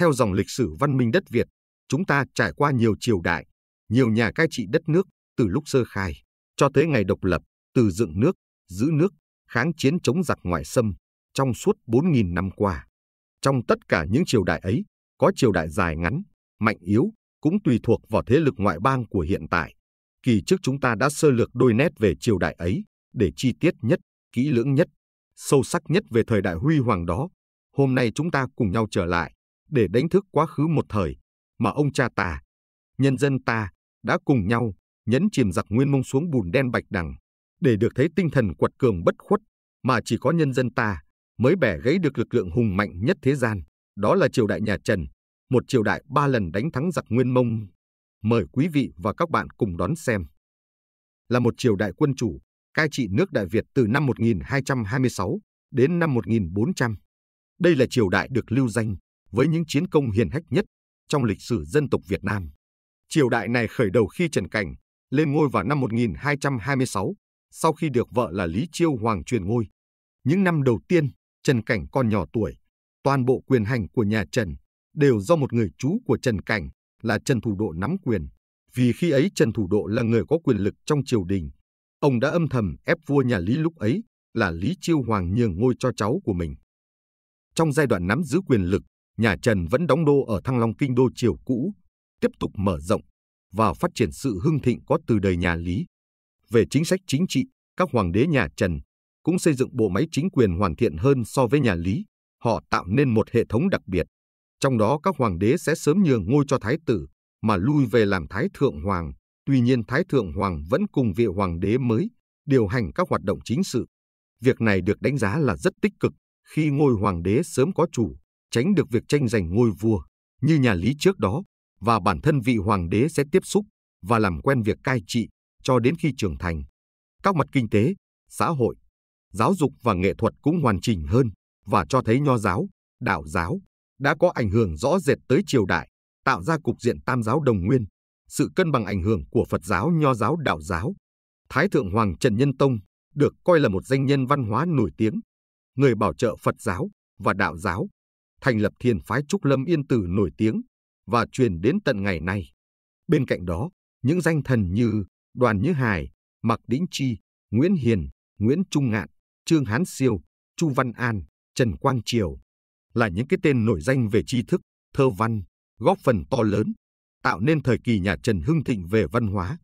Theo dòng lịch sử văn minh đất Việt, chúng ta trải qua nhiều triều đại, nhiều nhà cai trị đất nước từ lúc sơ khai cho tới ngày độc lập, từ dựng nước, giữ nước, kháng chiến chống giặc ngoại xâm trong suốt 4.000 năm qua. Trong tất cả những triều đại ấy, có triều đại dài ngắn, mạnh yếu, cũng tùy thuộc vào thế lực ngoại bang của hiện tại. Kỳ trước chúng ta đã sơ lược đôi nét về triều đại ấy để chi tiết nhất, kỹ lưỡng nhất, sâu sắc nhất về thời đại huy hoàng đó. Hôm nay chúng ta cùng nhau trở lại để đánh thức quá khứ một thời mà ông cha ta, nhân dân ta đã cùng nhau nhấn chìm giặc Nguyên Mông xuống bùn đen bạch đằng để được thấy tinh thần quật cường bất khuất mà chỉ có nhân dân ta mới bẻ gãy được lực lượng hùng mạnh nhất thế gian, đó là triều đại nhà Trần, một triều đại ba lần đánh thắng giặc Nguyên Mông. Mời quý vị và các bạn cùng đón xem. Là một triều đại quân chủ, cai trị nước Đại Việt từ năm 1226 đến năm 1400. Đây là triều đại được lưu danh với những chiến công hiền hách nhất trong lịch sử dân tộc Việt Nam. Triều đại này khởi đầu khi Trần Cảnh lên ngôi vào năm 1226, sau khi được vợ là Lý Chiêu Hoàng truyền ngôi. Những năm đầu tiên, Trần Cảnh còn nhỏ tuổi, toàn bộ quyền hành của nhà Trần đều do một người chú của Trần Cảnh là Trần Thủ Độ nắm quyền. Vì khi ấy Trần Thủ Độ là người có quyền lực trong triều đình, ông đã âm thầm ép vua nhà Lý lúc ấy là Lý Chiêu Hoàng nhường ngôi cho cháu của mình. Trong giai đoạn nắm giữ quyền lực, nhà Trần vẫn đóng đô ở Thăng Long kinh đô triều cũ, tiếp tục mở rộng và phát triển sự hưng thịnh có từ đời nhà Lý. Về chính sách chính trị, các hoàng đế nhà Trần cũng xây dựng bộ máy chính quyền hoàn thiện hơn so với nhà Lý. Họ tạo nên một hệ thống đặc biệt. Trong đó các hoàng đế sẽ sớm nhường ngôi cho thái tử mà lui về làm thái thượng hoàng. Tuy nhiên thái thượng hoàng vẫn cùng vị hoàng đế mới điều hành các hoạt động chính sự. Việc này được đánh giá là rất tích cực khi ngôi hoàng đế sớm có chủ tránh được việc tranh giành ngôi vua như nhà Lý trước đó và bản thân vị hoàng đế sẽ tiếp xúc và làm quen việc cai trị cho đến khi trưởng thành. Các mặt kinh tế, xã hội, giáo dục và nghệ thuật cũng hoàn chỉnh hơn và cho thấy nho giáo, đạo giáo đã có ảnh hưởng rõ rệt tới triều đại, tạo ra cục diện tam giáo đồng nguyên, sự cân bằng ảnh hưởng của Phật giáo, nho giáo, đạo giáo. Thái thượng hoàng Trần Nhân Tông được coi là một danh nhân văn hóa nổi tiếng, người bảo trợ Phật giáo và đạo giáo thành lập thiền phái Trúc Lâm Yên Tử nổi tiếng và truyền đến tận ngày nay. Bên cạnh đó, những danh thần như Đoàn Như Hải, Mạc Đĩnh Chi, Nguyễn Hiền, Nguyễn Trung Ngạn, Trương Hán Siêu, Chu Văn An, Trần Quang Triều là những cái tên nổi danh về tri thức, thơ văn, góp phần to lớn, tạo nên thời kỳ nhà Trần hưng thịnh về văn hóa.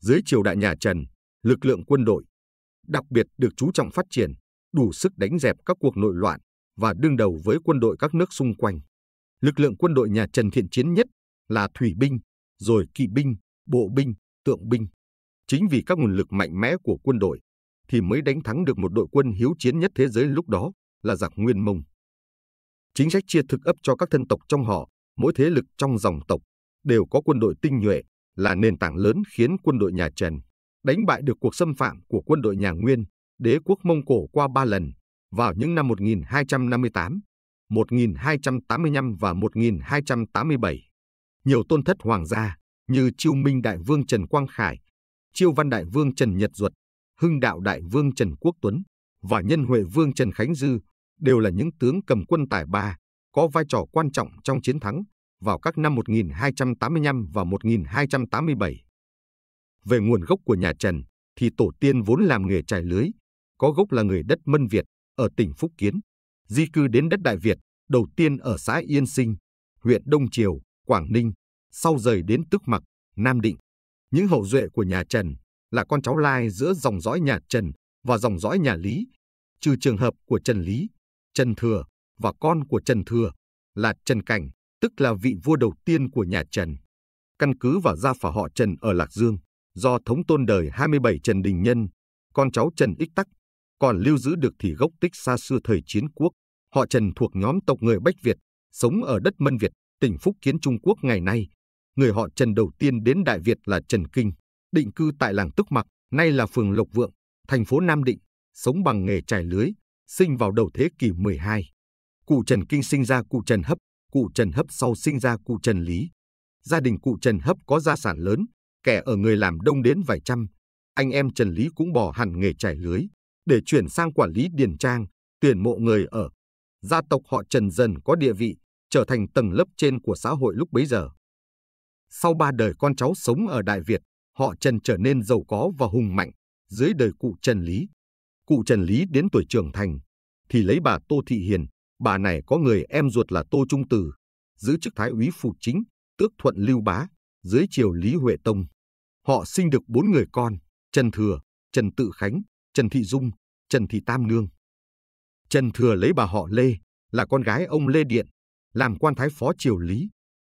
Dưới triều đại nhà Trần, lực lượng quân đội, đặc biệt được chú trọng phát triển, đủ sức đánh dẹp các cuộc nội loạn, và đương đầu với quân đội các nước xung quanh. Lực lượng quân đội nhà Trần thiện chiến nhất là thủy binh, rồi kỵ binh, bộ binh, tượng binh. Chính vì các nguồn lực mạnh mẽ của quân đội thì mới đánh thắng được một đội quân hiếu chiến nhất thế giới lúc đó là giặc Nguyên Mông. Chính sách chia thực ấp cho các thân tộc trong họ, mỗi thế lực trong dòng tộc đều có quân đội tinh nhuệ là nền tảng lớn khiến quân đội nhà Trần đánh bại được cuộc xâm phạm của quân đội nhà Nguyên, đế quốc Mông Cổ qua ba lần vào những năm 1258, 1285 và 1287. Nhiều tôn thất hoàng gia như Chiêu Minh Đại Vương Trần Quang Khải, Chiêu Văn Đại Vương Trần Nhật Duật, Hưng Đạo Đại Vương Trần Quốc Tuấn và Nhân Huệ Vương Trần Khánh Dư đều là những tướng cầm quân tài ba, có vai trò quan trọng trong chiến thắng vào các năm 1285 và 1287. Về nguồn gốc của nhà Trần thì tổ tiên vốn làm nghề trải lưới, có gốc là người đất Mân Việt, ở tỉnh Phúc Kiến, di cư đến đất Đại Việt, đầu tiên ở xã Yên Sinh, huyện Đông Triều, Quảng Ninh, sau rời đến Tức Mặc, Nam Định. Những hậu duệ của nhà Trần là con cháu lai giữa dòng dõi nhà Trần và dòng dõi nhà Lý, trừ trường hợp của Trần Lý, Trần Thừa và con của Trần Thừa là Trần Cảnh, tức là vị vua đầu tiên của nhà Trần. Căn cứ vào gia phả họ Trần ở Lạc Dương, do thống tôn đời 27 Trần Đình Nhân, con cháu Trần Ích Tắc còn lưu giữ được thì gốc tích xa xưa thời chiến quốc. Họ Trần thuộc nhóm tộc người Bách Việt, sống ở đất Mân Việt, tỉnh Phúc Kiến Trung Quốc ngày nay. Người họ Trần đầu tiên đến Đại Việt là Trần Kinh, định cư tại làng Tức Mặc, nay là phường Lộc Vượng, thành phố Nam Định, sống bằng nghề trải lưới, sinh vào đầu thế kỷ 12. Cụ Trần Kinh sinh ra cụ Trần Hấp, cụ Trần Hấp sau sinh ra cụ Trần Lý. Gia đình cụ Trần Hấp có gia sản lớn, kẻ ở người làm đông đến vài trăm. Anh em Trần Lý cũng bỏ hẳn nghề trải lưới, để chuyển sang quản lý điền trang, tuyển mộ người ở. Gia tộc họ Trần dần có địa vị, trở thành tầng lớp trên của xã hội lúc bấy giờ. Sau ba đời con cháu sống ở Đại Việt, họ Trần trở nên giàu có và hùng mạnh dưới đời cụ Trần Lý. Cụ Trần Lý đến tuổi trưởng thành thì lấy bà Tô Thị Hiền, bà này có người em ruột là Tô Trung Từ, giữ chức thái úy phụ chính, tước thuận lưu bá, dưới triều Lý Huệ Tông. Họ sinh được bốn người con, Trần Thừa, Trần Tự Khánh, Trần Thị Dung, Trần Thị Tam Nương. Trần Thừa lấy bà họ Lê, là con gái ông Lê Điện, làm quan thái phó triều lý.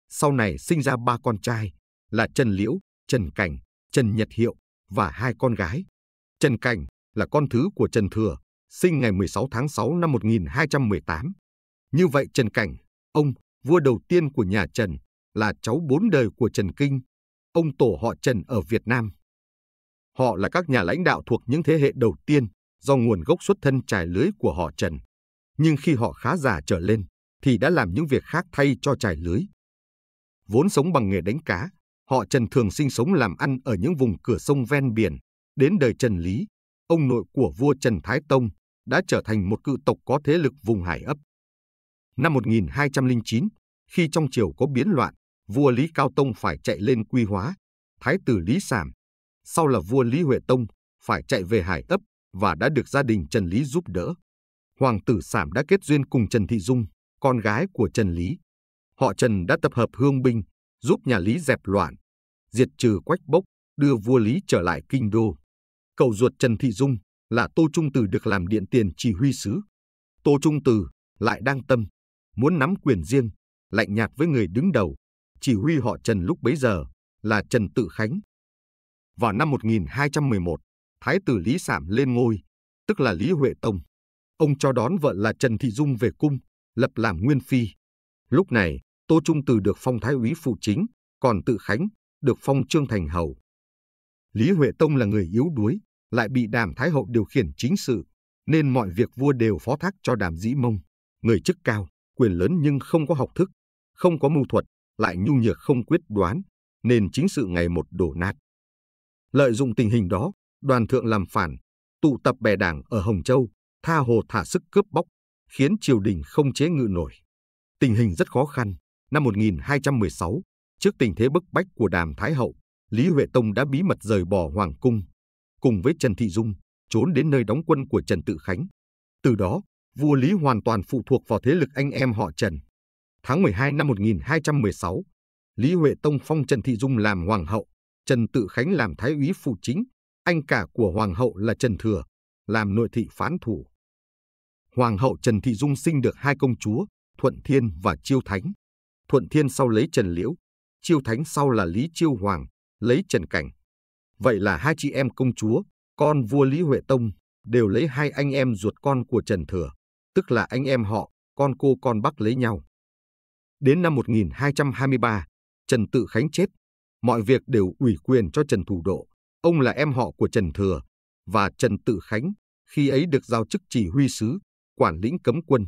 Sau này sinh ra ba con trai, là Trần Liễu, Trần Cảnh, Trần Nhật Hiệu và hai con gái. Trần Cảnh là con thứ của Trần Thừa, sinh ngày 16 tháng 6 năm 1218. Như vậy Trần Cảnh, ông, vua đầu tiên của nhà Trần, là cháu bốn đời của Trần Kinh. Ông tổ họ Trần ở Việt Nam. Họ là các nhà lãnh đạo thuộc những thế hệ đầu tiên do nguồn gốc xuất thân trải lưới của họ Trần. Nhưng khi họ khá già trở lên, thì đã làm những việc khác thay cho trải lưới. Vốn sống bằng nghề đánh cá, họ Trần thường sinh sống làm ăn ở những vùng cửa sông ven biển. Đến đời Trần Lý, ông nội của vua Trần Thái Tông đã trở thành một cự tộc có thế lực vùng hải ấp. Năm 1209, khi trong triều có biến loạn, vua Lý Cao Tông phải chạy lên quy hóa. Thái tử Lý Sảm sau là vua Lý Huệ Tông phải chạy về Hải Ấp và đã được gia đình Trần Lý giúp đỡ. Hoàng tử Sảm đã kết duyên cùng Trần Thị Dung, con gái của Trần Lý. Họ Trần đã tập hợp hương binh, giúp nhà Lý dẹp loạn, diệt trừ quách bốc, đưa vua Lý trở lại kinh đô. Cậu ruột Trần Thị Dung là Tô Trung Từ được làm điện tiền chỉ huy sứ. Tô Trung Từ lại đang tâm, muốn nắm quyền riêng, lạnh nhạt với người đứng đầu. Chỉ huy họ Trần lúc bấy giờ là Trần Tự Khánh vào năm 1211, Thái tử Lý Sảm lên ngôi, tức là Lý Huệ Tông. Ông cho đón vợ là Trần Thị Dung về cung, lập làm Nguyên Phi. Lúc này, Tô Trung Từ được phong Thái úy phụ chính, còn Tự Khánh được phong Trương Thành Hầu. Lý Huệ Tông là người yếu đuối, lại bị Đàm Thái Hậu điều khiển chính sự, nên mọi việc vua đều phó thác cho Đàm Dĩ Mông, người chức cao, quyền lớn nhưng không có học thức, không có mưu thuật, lại nhu nhược không quyết đoán, nên chính sự ngày một đổ nát. Lợi dụng tình hình đó, đoàn thượng làm phản, tụ tập bè đảng ở Hồng Châu, tha hồ thả sức cướp bóc, khiến triều đình không chế ngự nổi. Tình hình rất khó khăn. Năm 1216, trước tình thế bức bách của Đàm Thái Hậu, Lý Huệ Tông đã bí mật rời bỏ Hoàng Cung, cùng với Trần Thị Dung, trốn đến nơi đóng quân của Trần Tự Khánh. Từ đó, vua Lý hoàn toàn phụ thuộc vào thế lực anh em họ Trần. Tháng 12 năm 1216, Lý Huệ Tông phong Trần Thị Dung làm hoàng hậu, Trần Tự Khánh làm thái úy phụ chính, anh cả của Hoàng hậu là Trần Thừa, làm nội thị phán thủ. Hoàng hậu Trần Thị Dung sinh được hai công chúa, Thuận Thiên và Chiêu Thánh. Thuận Thiên sau lấy Trần Liễu, Chiêu Thánh sau là Lý Chiêu Hoàng, lấy Trần Cảnh. Vậy là hai chị em công chúa, con vua Lý Huệ Tông, đều lấy hai anh em ruột con của Trần Thừa, tức là anh em họ, con cô con bắc lấy nhau. Đến năm 1223, Trần Tự Khánh chết mọi việc đều ủy quyền cho Trần Thủ Độ. Ông là em họ của Trần Thừa và Trần Tự Khánh, khi ấy được giao chức chỉ huy sứ, quản lĩnh cấm quân.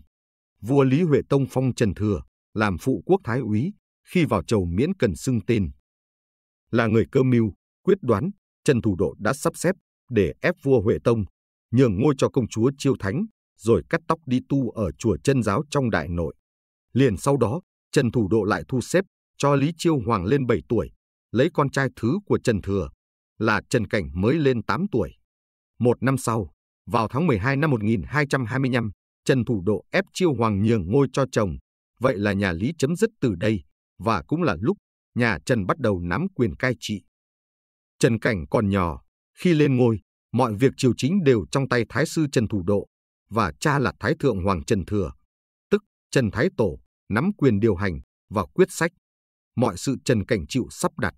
Vua Lý Huệ Tông phong Trần Thừa làm phụ quốc thái úy, khi vào chầu miễn cần xưng tên. Là người cơ mưu, quyết đoán, Trần Thủ Độ đã sắp xếp để ép vua Huệ Tông nhường ngôi cho công chúa Chiêu Thánh, rồi cắt tóc đi tu ở chùa chân giáo trong đại nội. Liền sau đó, Trần Thủ Độ lại thu xếp cho Lý Chiêu Hoàng lên 7 tuổi, lấy con trai thứ của Trần Thừa, là Trần Cảnh mới lên 8 tuổi. Một năm sau, vào tháng 12 năm 1225, Trần Thủ Độ ép Chiêu Hoàng nhường ngôi cho chồng, vậy là nhà Lý chấm dứt từ đây, và cũng là lúc nhà Trần bắt đầu nắm quyền cai trị. Trần Cảnh còn nhỏ, khi lên ngôi, mọi việc triều chính đều trong tay Thái sư Trần Thủ Độ, và cha là Thái Thượng Hoàng Trần Thừa, tức Trần Thái Tổ, nắm quyền điều hành và quyết sách mọi sự Trần Cảnh chịu sắp đặt.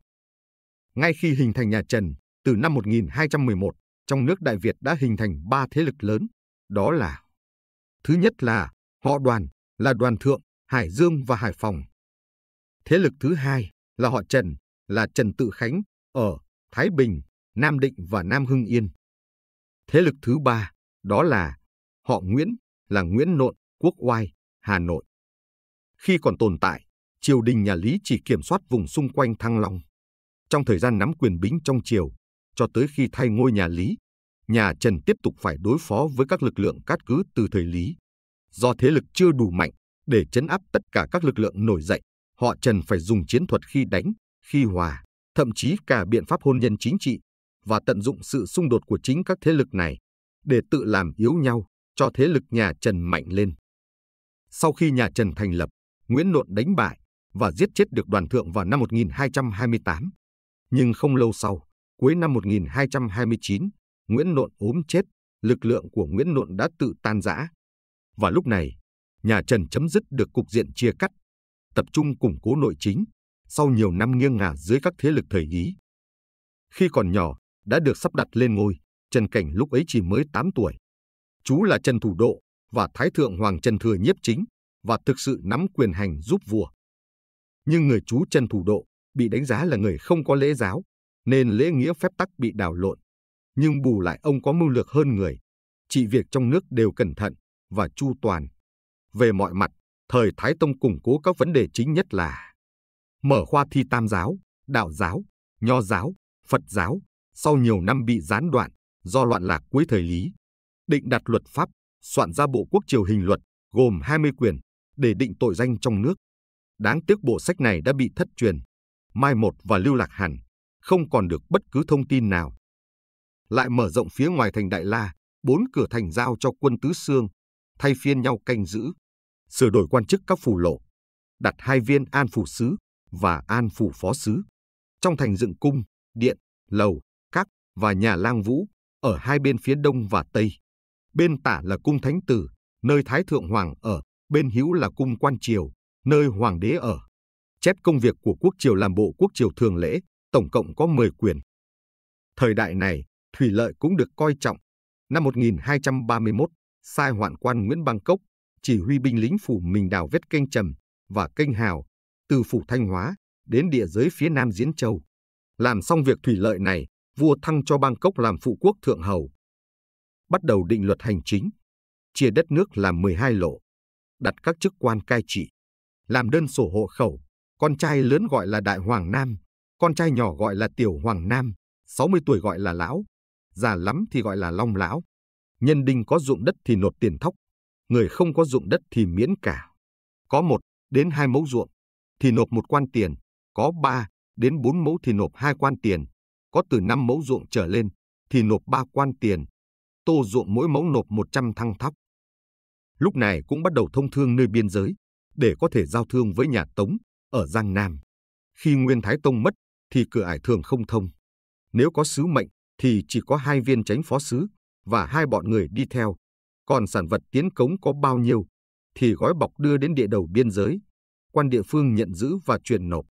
Ngay khi hình thành nhà Trần, từ năm 1211, trong nước Đại Việt đã hình thành ba thế lực lớn, đó là Thứ nhất là họ đoàn, là đoàn thượng, Hải Dương và Hải Phòng. Thế lực thứ hai là họ Trần, là Trần Tự Khánh, ở Thái Bình, Nam Định và Nam Hưng Yên. Thế lực thứ ba đó là họ Nguyễn, là Nguyễn Nộn, Quốc Oai, Hà Nội. Khi còn tồn tại, triều đình nhà Lý chỉ kiểm soát vùng xung quanh Thăng Long. Trong thời gian nắm quyền bính trong triều, cho tới khi thay ngôi nhà Lý, nhà Trần tiếp tục phải đối phó với các lực lượng cát cứ từ thời Lý. Do thế lực chưa đủ mạnh để chấn áp tất cả các lực lượng nổi dậy, họ Trần phải dùng chiến thuật khi đánh, khi hòa, thậm chí cả biện pháp hôn nhân chính trị và tận dụng sự xung đột của chính các thế lực này để tự làm yếu nhau cho thế lực nhà Trần mạnh lên. Sau khi nhà Trần thành lập, Nguyễn Nộn đánh bại, và giết chết được đoàn thượng vào năm 1228. Nhưng không lâu sau, cuối năm 1229, Nguyễn Nộn ốm chết, lực lượng của Nguyễn Nộn đã tự tan rã. Và lúc này, nhà Trần chấm dứt được cục diện chia cắt, tập trung củng cố nội chính, sau nhiều năm nghiêng ngả dưới các thế lực thời Ý. Khi còn nhỏ, đã được sắp đặt lên ngôi, Trần Cảnh lúc ấy chỉ mới 8 tuổi. Chú là Trần Thủ Độ và Thái Thượng Hoàng Trần Thừa Nhiếp Chính và thực sự nắm quyền hành giúp vua nhưng người chú chân Thủ Độ bị đánh giá là người không có lễ giáo, nên lễ nghĩa phép tắc bị đảo lộn. Nhưng bù lại ông có mưu lược hơn người, trị việc trong nước đều cẩn thận và chu toàn. Về mọi mặt, thời Thái Tông củng cố các vấn đề chính nhất là mở khoa thi tam giáo, đạo giáo, nho giáo, Phật giáo, sau nhiều năm bị gián đoạn do loạn lạc cuối thời Lý, định đặt luật pháp, soạn ra bộ quốc triều hình luật gồm 20 quyền để định tội danh trong nước. Đáng tiếc bộ sách này đã bị thất truyền, mai một và lưu lạc hẳn, không còn được bất cứ thông tin nào. Lại mở rộng phía ngoài thành Đại La, bốn cửa thành giao cho quân tứ xương, thay phiên nhau canh giữ, sửa đổi quan chức các phủ lộ, đặt hai viên an phủ sứ và an phủ phó sứ. Trong thành dựng cung, điện, lầu, các và nhà lang vũ ở hai bên phía đông và tây. Bên tả là cung thánh tử, nơi Thái Thượng Hoàng ở, bên hữu là cung quan triều, nơi hoàng đế ở. Chép công việc của quốc triều làm bộ quốc triều thường lễ, tổng cộng có 10 quyền. Thời đại này, thủy lợi cũng được coi trọng. Năm 1231, sai hoạn quan Nguyễn Bang Cốc chỉ huy binh lính phủ mình đào vết kênh Trầm và kênh Hào từ phủ Thanh Hóa đến địa giới phía nam Diễn Châu. Làm xong việc thủy lợi này, vua thăng cho Bang Cốc làm phụ quốc thượng hầu. Bắt đầu định luật hành chính, chia đất nước làm 12 lộ, đặt các chức quan cai trị làm đơn sổ hộ khẩu, con trai lớn gọi là Đại Hoàng Nam, con trai nhỏ gọi là Tiểu Hoàng Nam, 60 tuổi gọi là Lão, già lắm thì gọi là Long Lão. Nhân đinh có dụng đất thì nộp tiền thóc, người không có dụng đất thì miễn cả. Có một đến hai mẫu ruộng thì nộp một quan tiền, có ba đến bốn mẫu thì nộp hai quan tiền, có từ năm mẫu ruộng trở lên thì nộp ba quan tiền. Tô ruộng mỗi mẫu nộp một trăm thăng thóc. Lúc này cũng bắt đầu thông thương nơi biên giới, để có thể giao thương với nhà Tống ở Giang Nam. Khi Nguyên Thái Tông mất thì cửa ải thường không thông. Nếu có sứ mệnh thì chỉ có hai viên tránh phó sứ và hai bọn người đi theo. Còn sản vật tiến cống có bao nhiêu thì gói bọc đưa đến địa đầu biên giới. Quan địa phương nhận giữ và truyền nộp.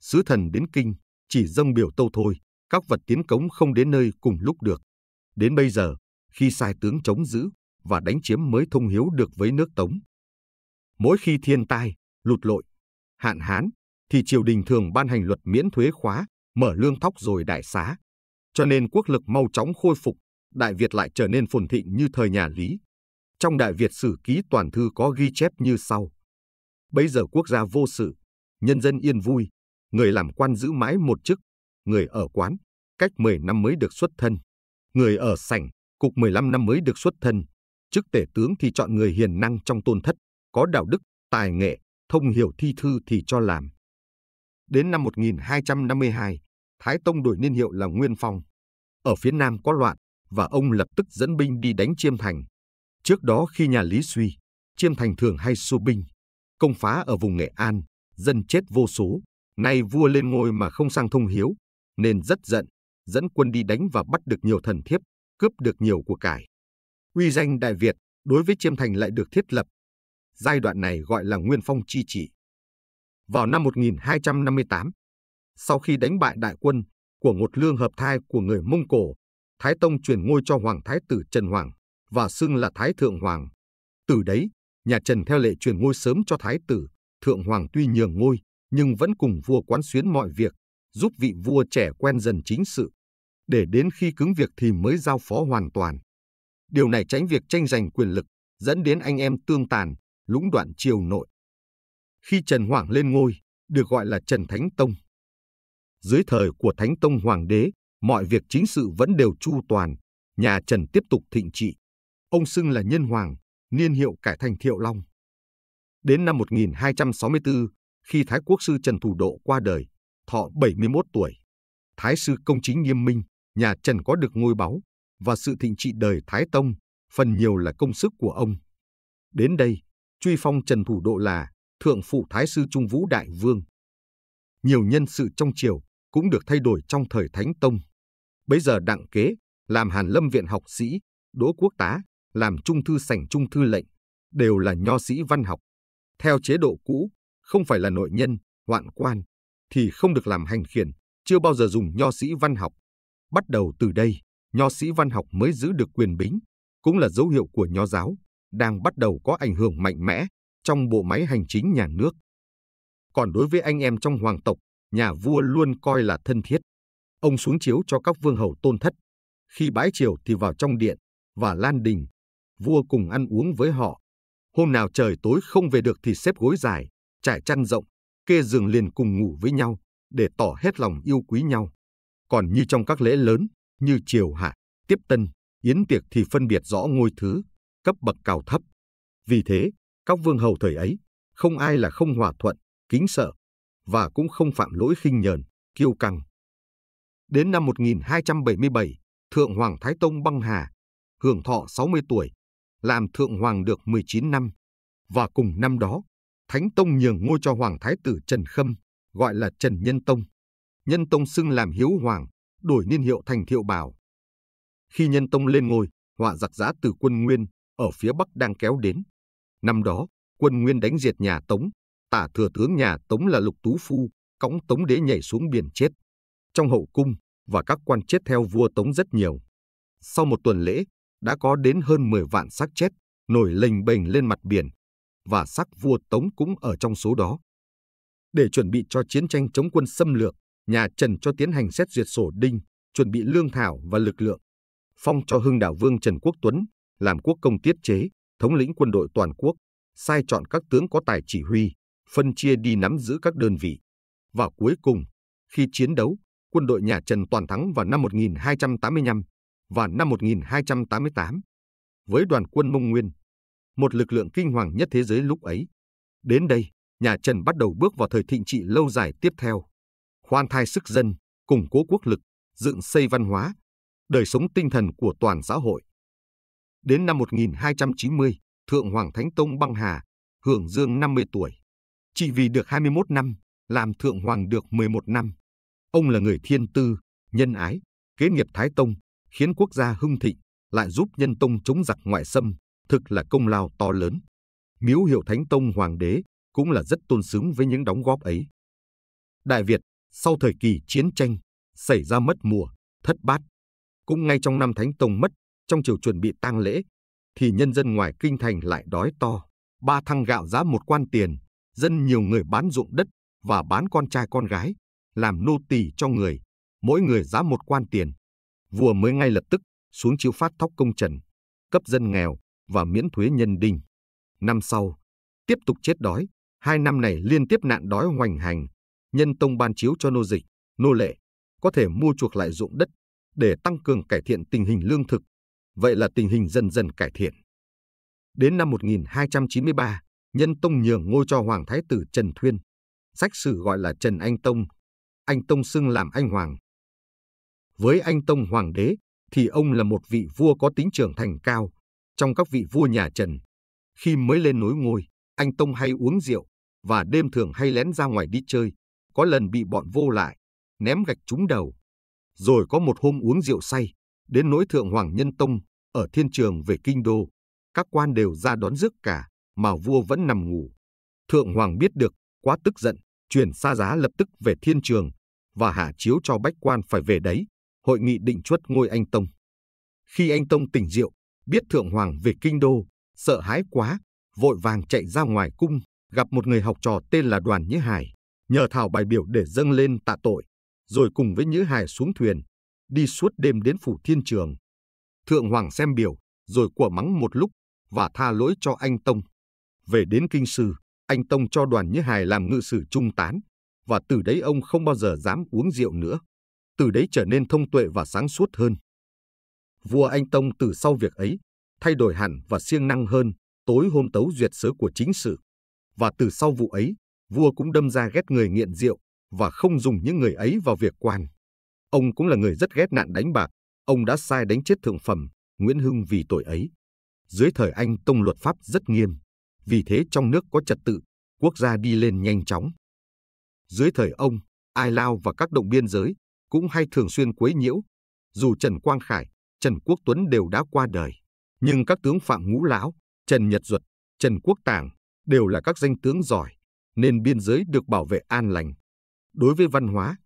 Sứ thần đến kinh chỉ dâng biểu tâu thôi, các vật tiến cống không đến nơi cùng lúc được. Đến bây giờ, khi sai tướng chống giữ và đánh chiếm mới thông hiếu được với nước Tống. Mỗi khi thiên tai, lụt lội, hạn hán, thì triều đình thường ban hành luật miễn thuế khóa, mở lương thóc rồi đại xá. Cho nên quốc lực mau chóng khôi phục, Đại Việt lại trở nên phồn thịnh như thời nhà Lý. Trong Đại Việt sử ký toàn thư có ghi chép như sau. Bây giờ quốc gia vô sự, nhân dân yên vui, người làm quan giữ mãi một chức, người ở quán, cách 10 năm mới được xuất thân, người ở sảnh, cục 15 năm mới được xuất thân, chức tể tướng thì chọn người hiền năng trong tôn thất, có đạo đức, tài nghệ, thông hiểu thi thư thì cho làm. Đến năm 1252, Thái Tông đổi niên hiệu là Nguyên Phong. Ở phía Nam có loạn và ông lập tức dẫn binh đi đánh Chiêm Thành. Trước đó khi nhà Lý suy, Chiêm Thành thường hay xô binh, công phá ở vùng Nghệ An, dân chết vô số. Nay vua lên ngôi mà không sang thông hiếu, nên rất giận, dẫn quân đi đánh và bắt được nhiều thần thiếp, cướp được nhiều của cải. Uy danh Đại Việt đối với Chiêm Thành lại được thiết lập Giai đoạn này gọi là Nguyên Phong chi trị. Vào năm 1258, sau khi đánh bại đại quân của một lương hợp thai của người Mông Cổ, Thái Tông truyền ngôi cho Hoàng Thái tử Trần Hoàng và xưng là Thái Thượng Hoàng. Từ đấy, nhà Trần theo lệ truyền ngôi sớm cho Thái tử, Thượng Hoàng tuy nhường ngôi, nhưng vẫn cùng vua quán xuyến mọi việc, giúp vị vua trẻ quen dần chính sự. Để đến khi cứng việc thì mới giao phó hoàn toàn. Điều này tránh việc tranh giành quyền lực, dẫn đến anh em tương tàn, lũng đoạn triều nội. Khi Trần Hoàng lên ngôi, được gọi là Trần Thánh Tông. Dưới thời của Thánh Tông Hoàng đế, mọi việc chính sự vẫn đều chu toàn, nhà Trần tiếp tục thịnh trị. Ông xưng là Nhân Hoàng, niên hiệu cải thành Thiệu Long. Đến năm 1264, khi Thái Quốc sư Trần Thủ Độ qua đời, thọ 71 tuổi, Thái sư công chính nghiêm minh, nhà Trần có được ngôi báu, và sự thịnh trị đời Thái Tông, phần nhiều là công sức của ông. Đến đây, truy phong Trần Thủ Độ là Thượng Phụ Thái Sư Trung Vũ Đại Vương. Nhiều nhân sự trong triều cũng được thay đổi trong thời Thánh Tông. Bấy giờ đặng kế làm Hàn Lâm Viện học sĩ, Đỗ Quốc Tá làm Trung Thư Sảnh Trung Thư Lệnh, đều là nho sĩ văn học. Theo chế độ cũ, không phải là nội nhân, hoạn quan, thì không được làm hành khiển, chưa bao giờ dùng nho sĩ văn học. Bắt đầu từ đây, nho sĩ văn học mới giữ được quyền bính, cũng là dấu hiệu của nho giáo đang bắt đầu có ảnh hưởng mạnh mẽ trong bộ máy hành chính nhà nước. Còn đối với anh em trong hoàng tộc, nhà vua luôn coi là thân thiết. Ông xuống chiếu cho các vương hầu tôn thất. Khi bái triều thì vào trong điện và lan đình, vua cùng ăn uống với họ. Hôm nào trời tối không về được thì xếp gối dài, trải chăn rộng, kê giường liền cùng ngủ với nhau để tỏ hết lòng yêu quý nhau. Còn như trong các lễ lớn như triều hạ, tiếp tân, yến tiệc thì phân biệt rõ ngôi thứ, cấp bậc cao thấp. Vì thế, các vương hầu thời ấy, không ai là không hòa thuận, kính sợ, và cũng không phạm lỗi khinh nhờn, kiêu căng. Đến năm 1277, Thượng Hoàng Thái Tông băng hà, hưởng thọ 60 tuổi, làm Thượng Hoàng được 19 năm. Và cùng năm đó, Thánh Tông nhường ngôi cho Hoàng Thái tử Trần Khâm, gọi là Trần Nhân Tông. Nhân Tông xưng làm Hiếu Hoàng, đổi niên hiệu thành Thiệu Bảo. Khi Nhân Tông lên ngôi, họa giặc giã từ quân Nguyên, ở phía Bắc đang kéo đến. Năm đó, quân Nguyên đánh diệt nhà Tống, tả thừa tướng nhà Tống là Lục Tú Phu, cõng Tống đế nhảy xuống biển chết. Trong hậu cung và các quan chết theo vua Tống rất nhiều. Sau một tuần lễ, đã có đến hơn 10 vạn xác chết nổi lềnh bềnh lên mặt biển và xác vua Tống cũng ở trong số đó. Để chuẩn bị cho chiến tranh chống quân xâm lược, nhà Trần cho tiến hành xét duyệt sổ đinh, chuẩn bị lương thảo và lực lượng. Phong cho Hưng Đảo Vương Trần Quốc Tuấn làm quốc công tiết chế, thống lĩnh quân đội toàn quốc, sai chọn các tướng có tài chỉ huy, phân chia đi nắm giữ các đơn vị. Và cuối cùng, khi chiến đấu, quân đội nhà Trần toàn thắng vào năm 1285 và năm 1288. Với đoàn quân Mông Nguyên, một lực lượng kinh hoàng nhất thế giới lúc ấy. Đến đây, nhà Trần bắt đầu bước vào thời thịnh trị lâu dài tiếp theo. Khoan thai sức dân, củng cố quốc lực, dựng xây văn hóa, đời sống tinh thần của toàn xã hội. Đến năm 1290, Thượng Hoàng Thánh Tông băng hà, hưởng dương 50 tuổi. Chỉ vì được 21 năm, làm Thượng Hoàng được 11 năm. Ông là người thiên tư, nhân ái, kế nghiệp Thái Tông, khiến quốc gia hưng thịnh, lại giúp nhân tông chống giặc ngoại xâm, thực là công lao to lớn. Miếu hiệu Thánh Tông Hoàng đế cũng là rất tôn xứng với những đóng góp ấy. Đại Việt, sau thời kỳ chiến tranh, xảy ra mất mùa, thất bát. Cũng ngay trong năm Thánh Tông mất, trong chiều chuẩn bị tang lễ, thì nhân dân ngoài kinh thành lại đói to. Ba thăng gạo giá một quan tiền, dân nhiều người bán ruộng đất và bán con trai con gái, làm nô tỳ cho người, mỗi người giá một quan tiền. Vua mới ngay lập tức xuống chiếu phát thóc công trần, cấp dân nghèo và miễn thuế nhân đình Năm sau, tiếp tục chết đói, hai năm này liên tiếp nạn đói hoành hành, nhân tông ban chiếu cho nô dịch, nô lệ, có thể mua chuộc lại ruộng đất để tăng cường cải thiện tình hình lương thực vậy là tình hình dần dần cải thiện. Đến năm 1293, Nhân Tông nhường ngôi cho Hoàng Thái tử Trần Thuyên, sách sử gọi là Trần Anh Tông, Anh Tông xưng làm Anh Hoàng. Với Anh Tông Hoàng đế thì ông là một vị vua có tính trưởng thành cao trong các vị vua nhà Trần. Khi mới lên nối ngôi, anh Tông hay uống rượu và đêm thường hay lén ra ngoài đi chơi, có lần bị bọn vô lại, ném gạch trúng đầu. Rồi có một hôm uống rượu say, đến nối thượng hoàng nhân Tông ở thiên trường về kinh đô, các quan đều ra đón rước cả, mà vua vẫn nằm ngủ. Thượng hoàng biết được, quá tức giận, truyền xa giá lập tức về thiên trường và hạ chiếu cho bách quan phải về đấy, hội nghị định chuất ngôi anh Tông. Khi anh Tông tỉnh rượu, biết thượng hoàng về kinh đô, sợ hãi quá, vội vàng chạy ra ngoài cung, gặp một người học trò tên là Đoàn Nhữ Hải, nhờ thảo bài biểu để dâng lên tạ tội, rồi cùng với Nhữ Hải xuống thuyền, đi suốt đêm đến phủ thiên trường, Thượng Hoàng xem biểu, rồi của mắng một lúc và tha lỗi cho anh Tông. Về đến kinh sư, anh Tông cho đoàn Như Hải làm ngự sử trung tán, và từ đấy ông không bao giờ dám uống rượu nữa. Từ đấy trở nên thông tuệ và sáng suốt hơn. Vua Anh Tông từ sau việc ấy, thay đổi hẳn và siêng năng hơn, tối hôm tấu duyệt sớ của chính sự. Và từ sau vụ ấy, vua cũng đâm ra ghét người nghiện rượu và không dùng những người ấy vào việc quan. Ông cũng là người rất ghét nạn đánh bạc, ông đã sai đánh chết thượng phẩm Nguyễn Hưng vì tội ấy. Dưới thời Anh tông luật pháp rất nghiêm, vì thế trong nước có trật tự, quốc gia đi lên nhanh chóng. Dưới thời ông, Ai Lao và các động biên giới cũng hay thường xuyên quấy nhiễu. Dù Trần Quang Khải, Trần Quốc Tuấn đều đã qua đời, nhưng các tướng Phạm Ngũ Lão, Trần Nhật Duật, Trần Quốc Tàng đều là các danh tướng giỏi, nên biên giới được bảo vệ an lành. Đối với văn hóa,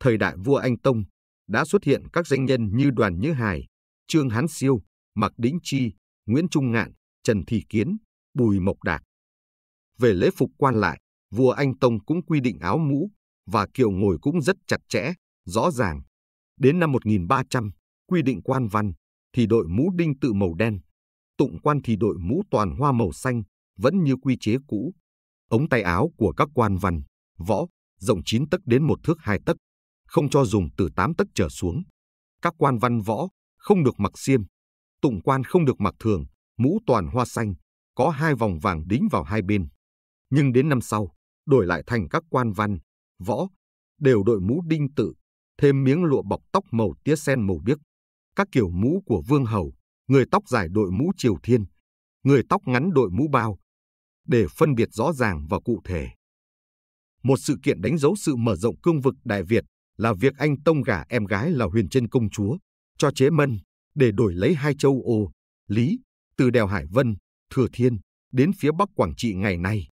thời đại vua Anh Tông, đã xuất hiện các danh nhân như Đoàn Như Hải, Trương Hán Siêu, Mạc Đĩnh Chi, Nguyễn Trung Ngạn, Trần Thị Kiến, Bùi Mộc Đạt. Về lễ phục quan lại, vua Anh Tông cũng quy định áo mũ và kiệu ngồi cũng rất chặt chẽ, rõ ràng. Đến năm 1300, quy định quan văn thì đội mũ đinh tự màu đen, tụng quan thì đội mũ toàn hoa màu xanh, vẫn như quy chế cũ. Ống tay áo của các quan văn, võ, rộng 9 tấc đến một thước hai tấc, không cho dùng từ tám tấc trở xuống. Các quan văn võ không được mặc xiêm, tụng quan không được mặc thường, mũ toàn hoa xanh, có hai vòng vàng đính vào hai bên. Nhưng đến năm sau, đổi lại thành các quan văn, võ, đều đội mũ đinh tự, thêm miếng lụa bọc tóc màu tía sen màu biếc. Các kiểu mũ của vương hầu, người tóc dài đội mũ triều thiên, người tóc ngắn đội mũ bao, để phân biệt rõ ràng và cụ thể. Một sự kiện đánh dấu sự mở rộng cương vực Đại Việt là việc anh tông gả em gái là Huyền Trân công chúa cho chế mân để đổi lấy hai châu Ô, Lý, từ đèo Hải Vân, Thừa Thiên đến phía Bắc Quảng Trị ngày nay.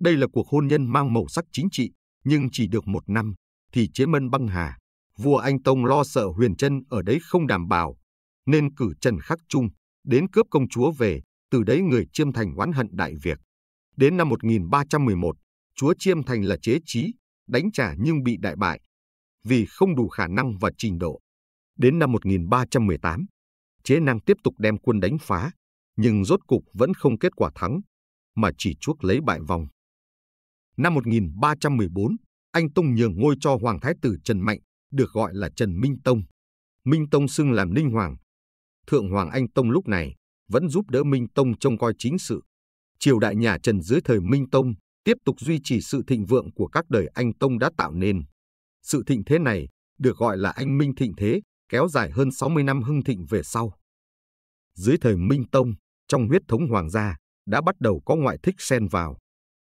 Đây là cuộc hôn nhân mang màu sắc chính trị, nhưng chỉ được một năm thì chế mân băng hà. Vua Anh Tông lo sợ Huyền Trân ở đấy không đảm bảo, nên cử Trần Khắc Trung đến cướp công chúa về, từ đấy người Chiêm Thành oán hận Đại Việt. Đến năm 1311, chúa Chiêm Thành là chế trí, đánh trả nhưng bị đại bại, vì không đủ khả năng và trình độ. Đến năm 1318, chế năng tiếp tục đem quân đánh phá, nhưng rốt cục vẫn không kết quả thắng, mà chỉ chuốc lấy bại vòng. Năm 1314, anh Tông nhường ngôi cho Hoàng Thái tử Trần Mạnh, được gọi là Trần Minh Tông. Minh Tông xưng làm Ninh Hoàng. Thượng Hoàng Anh Tông lúc này vẫn giúp đỡ Minh Tông trông coi chính sự. Triều đại nhà Trần dưới thời Minh Tông tiếp tục duy trì sự thịnh vượng của các đời Anh Tông đã tạo nên. Sự thịnh thế này được gọi là anh Minh thịnh thế, kéo dài hơn 60 năm hưng thịnh về sau. Dưới thời Minh Tông, trong huyết thống hoàng gia, đã bắt đầu có ngoại thích xen vào.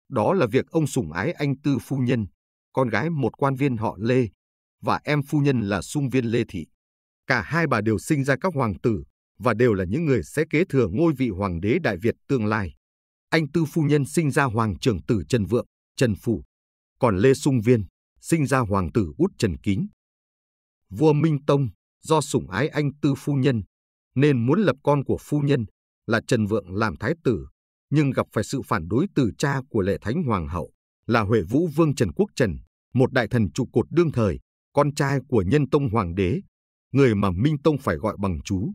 Đó là việc ông sủng ái anh Tư Phu Nhân, con gái một quan viên họ Lê, và em phu nhân là sung viên Lê Thị. Cả hai bà đều sinh ra các hoàng tử và đều là những người sẽ kế thừa ngôi vị hoàng đế Đại Việt tương lai. Anh Tư Phu Nhân sinh ra hoàng trưởng tử Trần Vượng, Trần Phủ, còn Lê Sung Viên, sinh ra hoàng tử út Trần Kính. Vua Minh Tông do sủng ái anh tư phu nhân nên muốn lập con của phu nhân là Trần Vượng làm thái tử, nhưng gặp phải sự phản đối từ cha của lệ thánh hoàng hậu là Huệ Vũ Vương Trần Quốc Trần, một đại thần trụ cột đương thời, con trai của Nhân Tông hoàng đế, người mà Minh Tông phải gọi bằng chú.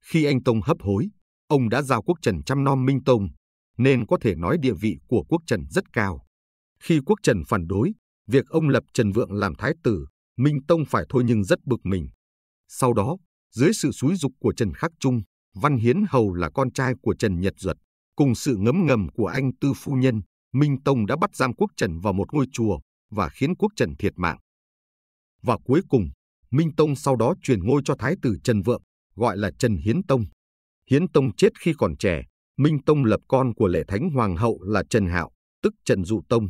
Khi anh Tông hấp hối, ông đã giao quốc Trần chăm nom Minh Tông, nên có thể nói địa vị của quốc Trần rất cao. Khi quốc Trần phản đối, Việc ông lập Trần Vượng làm thái tử, Minh Tông phải thôi nhưng rất bực mình. Sau đó, dưới sự xúi dục của Trần Khắc Trung, Văn Hiến Hầu là con trai của Trần Nhật Duật, cùng sự ngấm ngầm của anh Tư Phu Nhân, Minh Tông đã bắt giam quốc Trần vào một ngôi chùa và khiến quốc Trần thiệt mạng. Và cuối cùng, Minh Tông sau đó truyền ngôi cho Thái tử Trần Vượng, gọi là Trần Hiến Tông. Hiến Tông chết khi còn trẻ, Minh Tông lập con của lệ thánh hoàng hậu là Trần Hạo, tức Trần Dụ Tông.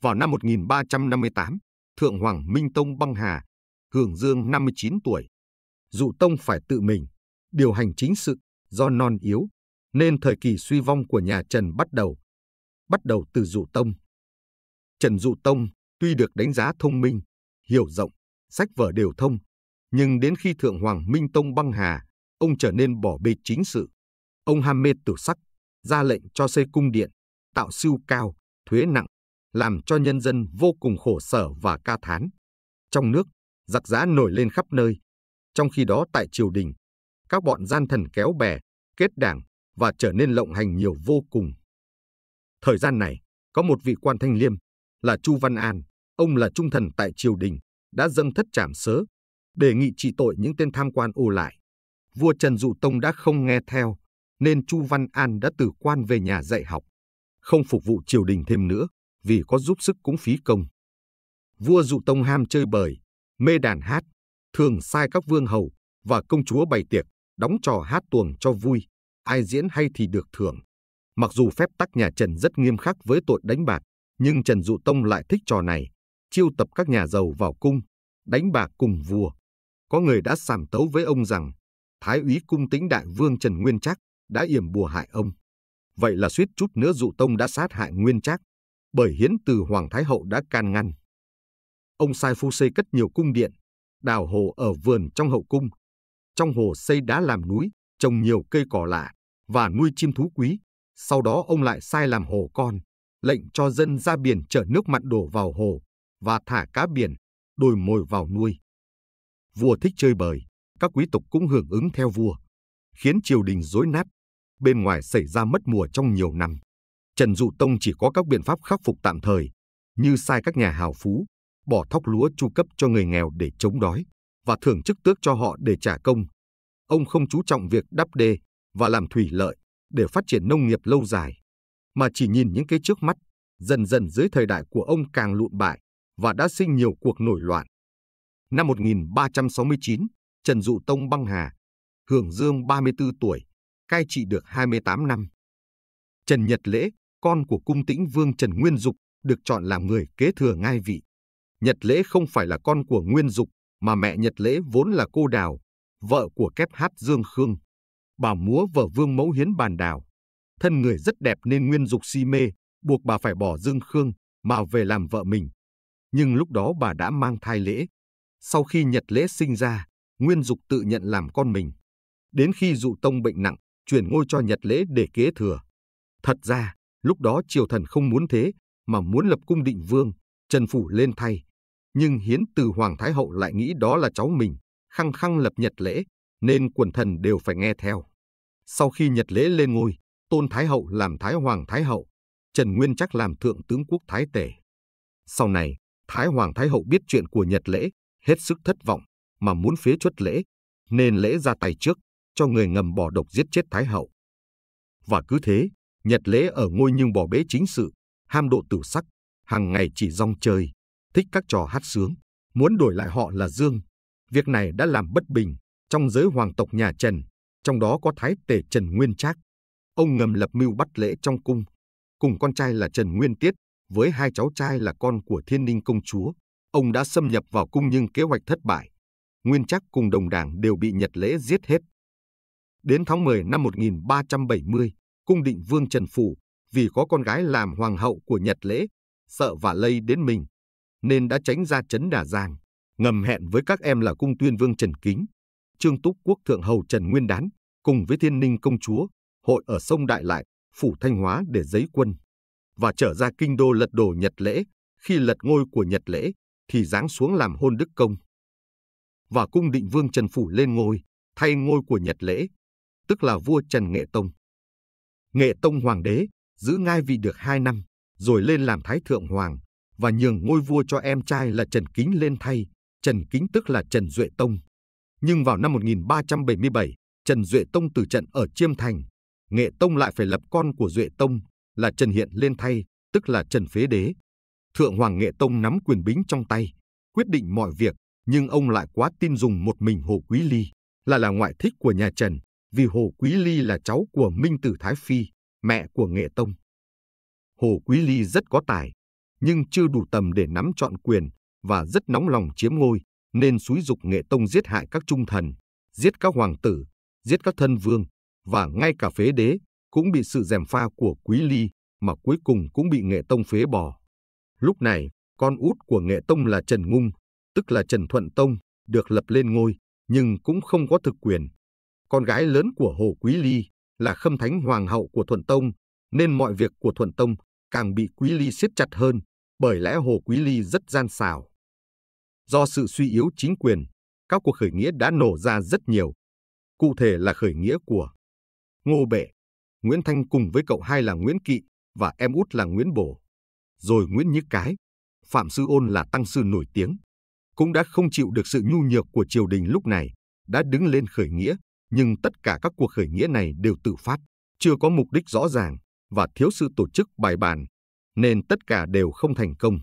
Vào năm 1358, Thượng Hoàng Minh Tông băng hà, hưởng dương 59 tuổi. Dụ Tông phải tự mình, điều hành chính sự do non yếu, nên thời kỳ suy vong của nhà Trần bắt đầu. Bắt đầu từ Dụ Tông. Trần Dụ Tông tuy được đánh giá thông minh, hiểu rộng, sách vở đều thông, nhưng đến khi Thượng Hoàng Minh Tông băng hà, ông trở nên bỏ bê chính sự. Ông ham mê tử sắc, ra lệnh cho xây cung điện, tạo siêu cao, thuế nặng, làm cho nhân dân vô cùng khổ sở và ca thán. Trong nước, giặc giã nổi lên khắp nơi. Trong khi đó tại triều đình, các bọn gian thần kéo bè, kết đảng và trở nên lộng hành nhiều vô cùng. Thời gian này, có một vị quan thanh liêm là Chu Văn An, ông là trung thần tại triều đình, đã dâng thất trảm sớ, đề nghị trị tội những tên tham quan ô lại. Vua Trần Dụ Tông đã không nghe theo, nên Chu Văn An đã từ quan về nhà dạy học, không phục vụ triều đình thêm nữa vì có giúp sức cũng phí công. Vua dụ tông ham chơi bời, mê đàn hát, thường sai các vương hầu và công chúa bày tiệc, đóng trò hát tuồng cho vui, ai diễn hay thì được thưởng. Mặc dù phép tắc nhà Trần rất nghiêm khắc với tội đánh bạc, nhưng Trần Dụ Tông lại thích trò này, chiêu tập các nhà giàu vào cung, đánh bạc cùng vua. Có người đã sàm tấu với ông rằng, Thái úy cung tính đại vương Trần Nguyên Trác đã yểm bùa hại ông. Vậy là suýt chút nữa Dụ Tông đã sát hại Nguyên Trác, bởi hiến từ Hoàng Thái Hậu đã can ngăn. Ông sai phu xây cất nhiều cung điện, đào hồ ở vườn trong hậu cung. Trong hồ xây đá làm núi, trồng nhiều cây cỏ lạ và nuôi chim thú quý. Sau đó ông lại sai làm hồ con, lệnh cho dân ra biển chở nước mặn đổ vào hồ và thả cá biển, đồi mồi vào nuôi. Vua thích chơi bời, các quý tộc cũng hưởng ứng theo vua, khiến triều đình rối nát, bên ngoài xảy ra mất mùa trong nhiều năm. Trần Dụ Tông chỉ có các biện pháp khắc phục tạm thời, như sai các nhà hào phú, bỏ thóc lúa chu cấp cho người nghèo để chống đói và thưởng chức tước cho họ để trả công. Ông không chú trọng việc đắp đê và làm thủy lợi để phát triển nông nghiệp lâu dài, mà chỉ nhìn những cái trước mắt, dần dần dưới thời đại của ông càng lụn bại và đã sinh nhiều cuộc nổi loạn. Năm 1369, Trần Dụ Tông băng hà, hưởng dương 34 tuổi, cai trị được 28 năm. Trần Nhật Lễ, con của cung tĩnh vương Trần Nguyên Dục, được chọn làm người kế thừa ngai vị. Nhật Lễ không phải là con của Nguyên Dục, mà mẹ Nhật Lễ vốn là cô Đào, vợ của kép hát Dương Khương. Bà múa vợ vương mẫu hiến bàn đào. Thân người rất đẹp nên Nguyên Dục si mê, buộc bà phải bỏ Dương Khương mà về làm vợ mình. Nhưng lúc đó bà đã mang thai lễ. Sau khi Nhật Lễ sinh ra, Nguyên Dục tự nhận làm con mình. Đến khi dụ tông bệnh nặng, chuyển ngôi cho Nhật Lễ để kế thừa. Thật ra, Lúc đó triều thần không muốn thế, mà muốn lập cung định vương, Trần Phủ lên thay. Nhưng hiến từ Hoàng Thái Hậu lại nghĩ đó là cháu mình, khăng khăng lập nhật lễ, nên quần thần đều phải nghe theo. Sau khi nhật lễ lên ngôi, Tôn Thái Hậu làm Thái Hoàng Thái Hậu, Trần Nguyên chắc làm Thượng tướng quốc Thái Tể. Sau này, Thái Hoàng Thái Hậu biết chuyện của nhật lễ, hết sức thất vọng, mà muốn phế chuất lễ, nên lễ ra tay trước, cho người ngầm bỏ độc giết chết Thái Hậu. Và cứ thế, Nhật lễ ở ngôi nhưng bỏ bế chính sự, ham độ tử sắc, hàng ngày chỉ rong chơi, thích các trò hát sướng, muốn đổi lại họ là Dương. Việc này đã làm bất bình trong giới hoàng tộc nhà Trần, trong đó có thái tể Trần Nguyên Trác. Ông ngầm lập mưu bắt lễ trong cung, cùng con trai là Trần Nguyên Tiết, với hai cháu trai là con của Thiên Ninh công chúa. Ông đã xâm nhập vào cung nhưng kế hoạch thất bại. Nguyên Trác cùng đồng đảng đều bị Nhật Lễ giết hết. Đến tháng 10 năm 1370, cung định vương Trần Phủ vì có con gái làm hoàng hậu của Nhật Lễ, sợ và lây đến mình, nên đã tránh ra trấn Đà Giang, ngầm hẹn với các em là cung tuyên vương Trần Kính, Trương Túc Quốc Thượng Hầu Trần Nguyên Đán cùng với Thiên Ninh Công Chúa, hội ở sông Đại Lại, Phủ Thanh Hóa để giấy quân, và trở ra kinh đô lật đổ Nhật Lễ, khi lật ngôi của Nhật Lễ thì giáng xuống làm hôn đức công. Và cung định vương Trần Phủ lên ngôi, thay ngôi của Nhật Lễ, tức là vua Trần Nghệ Tông. Nghệ Tông Hoàng đế giữ ngai vị được 2 năm, rồi lên làm Thái Thượng Hoàng và nhường ngôi vua cho em trai là Trần Kính lên thay, Trần Kính tức là Trần Duệ Tông. Nhưng vào năm 1377, Trần Duệ Tông từ trận ở Chiêm Thành, Nghệ Tông lại phải lập con của Duệ Tông là Trần Hiện lên thay, tức là Trần Phế Đế. Thượng Hoàng Nghệ Tông nắm quyền bính trong tay, quyết định mọi việc, nhưng ông lại quá tin dùng một mình Hồ Quý Ly, là là ngoại thích của nhà Trần, vì Hồ Quý Ly là cháu của Minh Tử Thái Phi, mẹ của Nghệ Tông. Hồ Quý Ly rất có tài, nhưng chưa đủ tầm để nắm trọn quyền và rất nóng lòng chiếm ngôi, nên xúi dục Nghệ Tông giết hại các trung thần, giết các hoàng tử, giết các thân vương và ngay cả phế đế cũng bị sự dèm pha của Quý Ly mà cuối cùng cũng bị Nghệ Tông phế bỏ. Lúc này, con út của Nghệ Tông là Trần Ngung, tức là Trần Thuận Tông, được lập lên ngôi, nhưng cũng không có thực quyền con gái lớn của Hồ Quý Ly là Khâm Thánh Hoàng hậu của thuận Tông, nên mọi việc của thuận Tông càng bị Quý Ly siết chặt hơn, bởi lẽ Hồ Quý Ly rất gian xảo. Do sự suy yếu chính quyền, các cuộc khởi nghĩa đã nổ ra rất nhiều, cụ thể là khởi nghĩa của Ngô Bệ, Nguyễn Thanh cùng với cậu hai là Nguyễn Kỵ và em út là Nguyễn Bổ, rồi Nguyễn Như Cái, Phạm Sư Ôn là tăng sư nổi tiếng, cũng đã không chịu được sự nhu nhược của triều đình lúc này, đã đứng lên khởi nghĩa nhưng tất cả các cuộc khởi nghĩa này đều tự phát, chưa có mục đích rõ ràng và thiếu sự tổ chức bài bản, nên tất cả đều không thành công.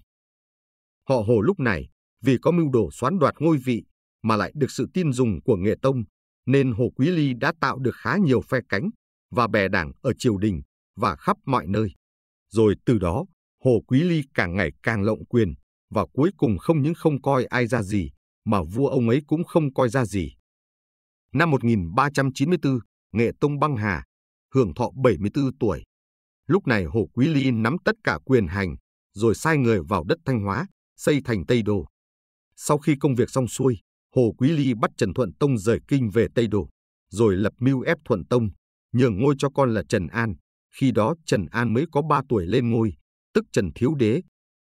Họ Hồ lúc này vì có mưu đồ xoán đoạt ngôi vị mà lại được sự tin dùng của Nghệ Tông, nên Hồ Quý Ly đã tạo được khá nhiều phe cánh và bè đảng ở triều đình và khắp mọi nơi. Rồi từ đó, Hồ Quý Ly càng ngày càng lộng quyền và cuối cùng không những không coi ai ra gì, mà vua ông ấy cũng không coi ra gì. Năm 1394, Nghệ Tông băng hà, hưởng thọ 74 tuổi. Lúc này Hồ Quý Ly nắm tất cả quyền hành, rồi sai người vào đất Thanh Hóa, xây thành Tây Đô. Sau khi công việc xong xuôi, Hồ Quý Ly bắt Trần Thuận Tông rời kinh về Tây Đô, rồi lập mưu ép Thuận Tông, nhường ngôi cho con là Trần An. Khi đó Trần An mới có 3 tuổi lên ngôi, tức Trần Thiếu Đế.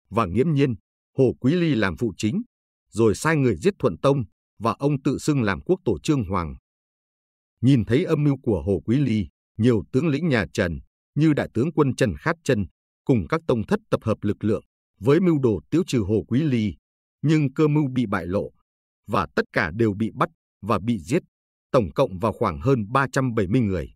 Và nghiễm nhiên, Hồ Quý Ly làm phụ chính, rồi sai người giết Thuận Tông, và ông tự xưng làm quốc tổ trương hoàng. Nhìn thấy âm mưu của Hồ Quý Ly, nhiều tướng lĩnh nhà Trần như đại tướng quân Trần Khát Trân cùng các tông thất tập hợp lực lượng với mưu đồ tiêu trừ Hồ Quý Ly, nhưng cơ mưu bị bại lộ và tất cả đều bị bắt và bị giết, tổng cộng vào khoảng hơn 370 người.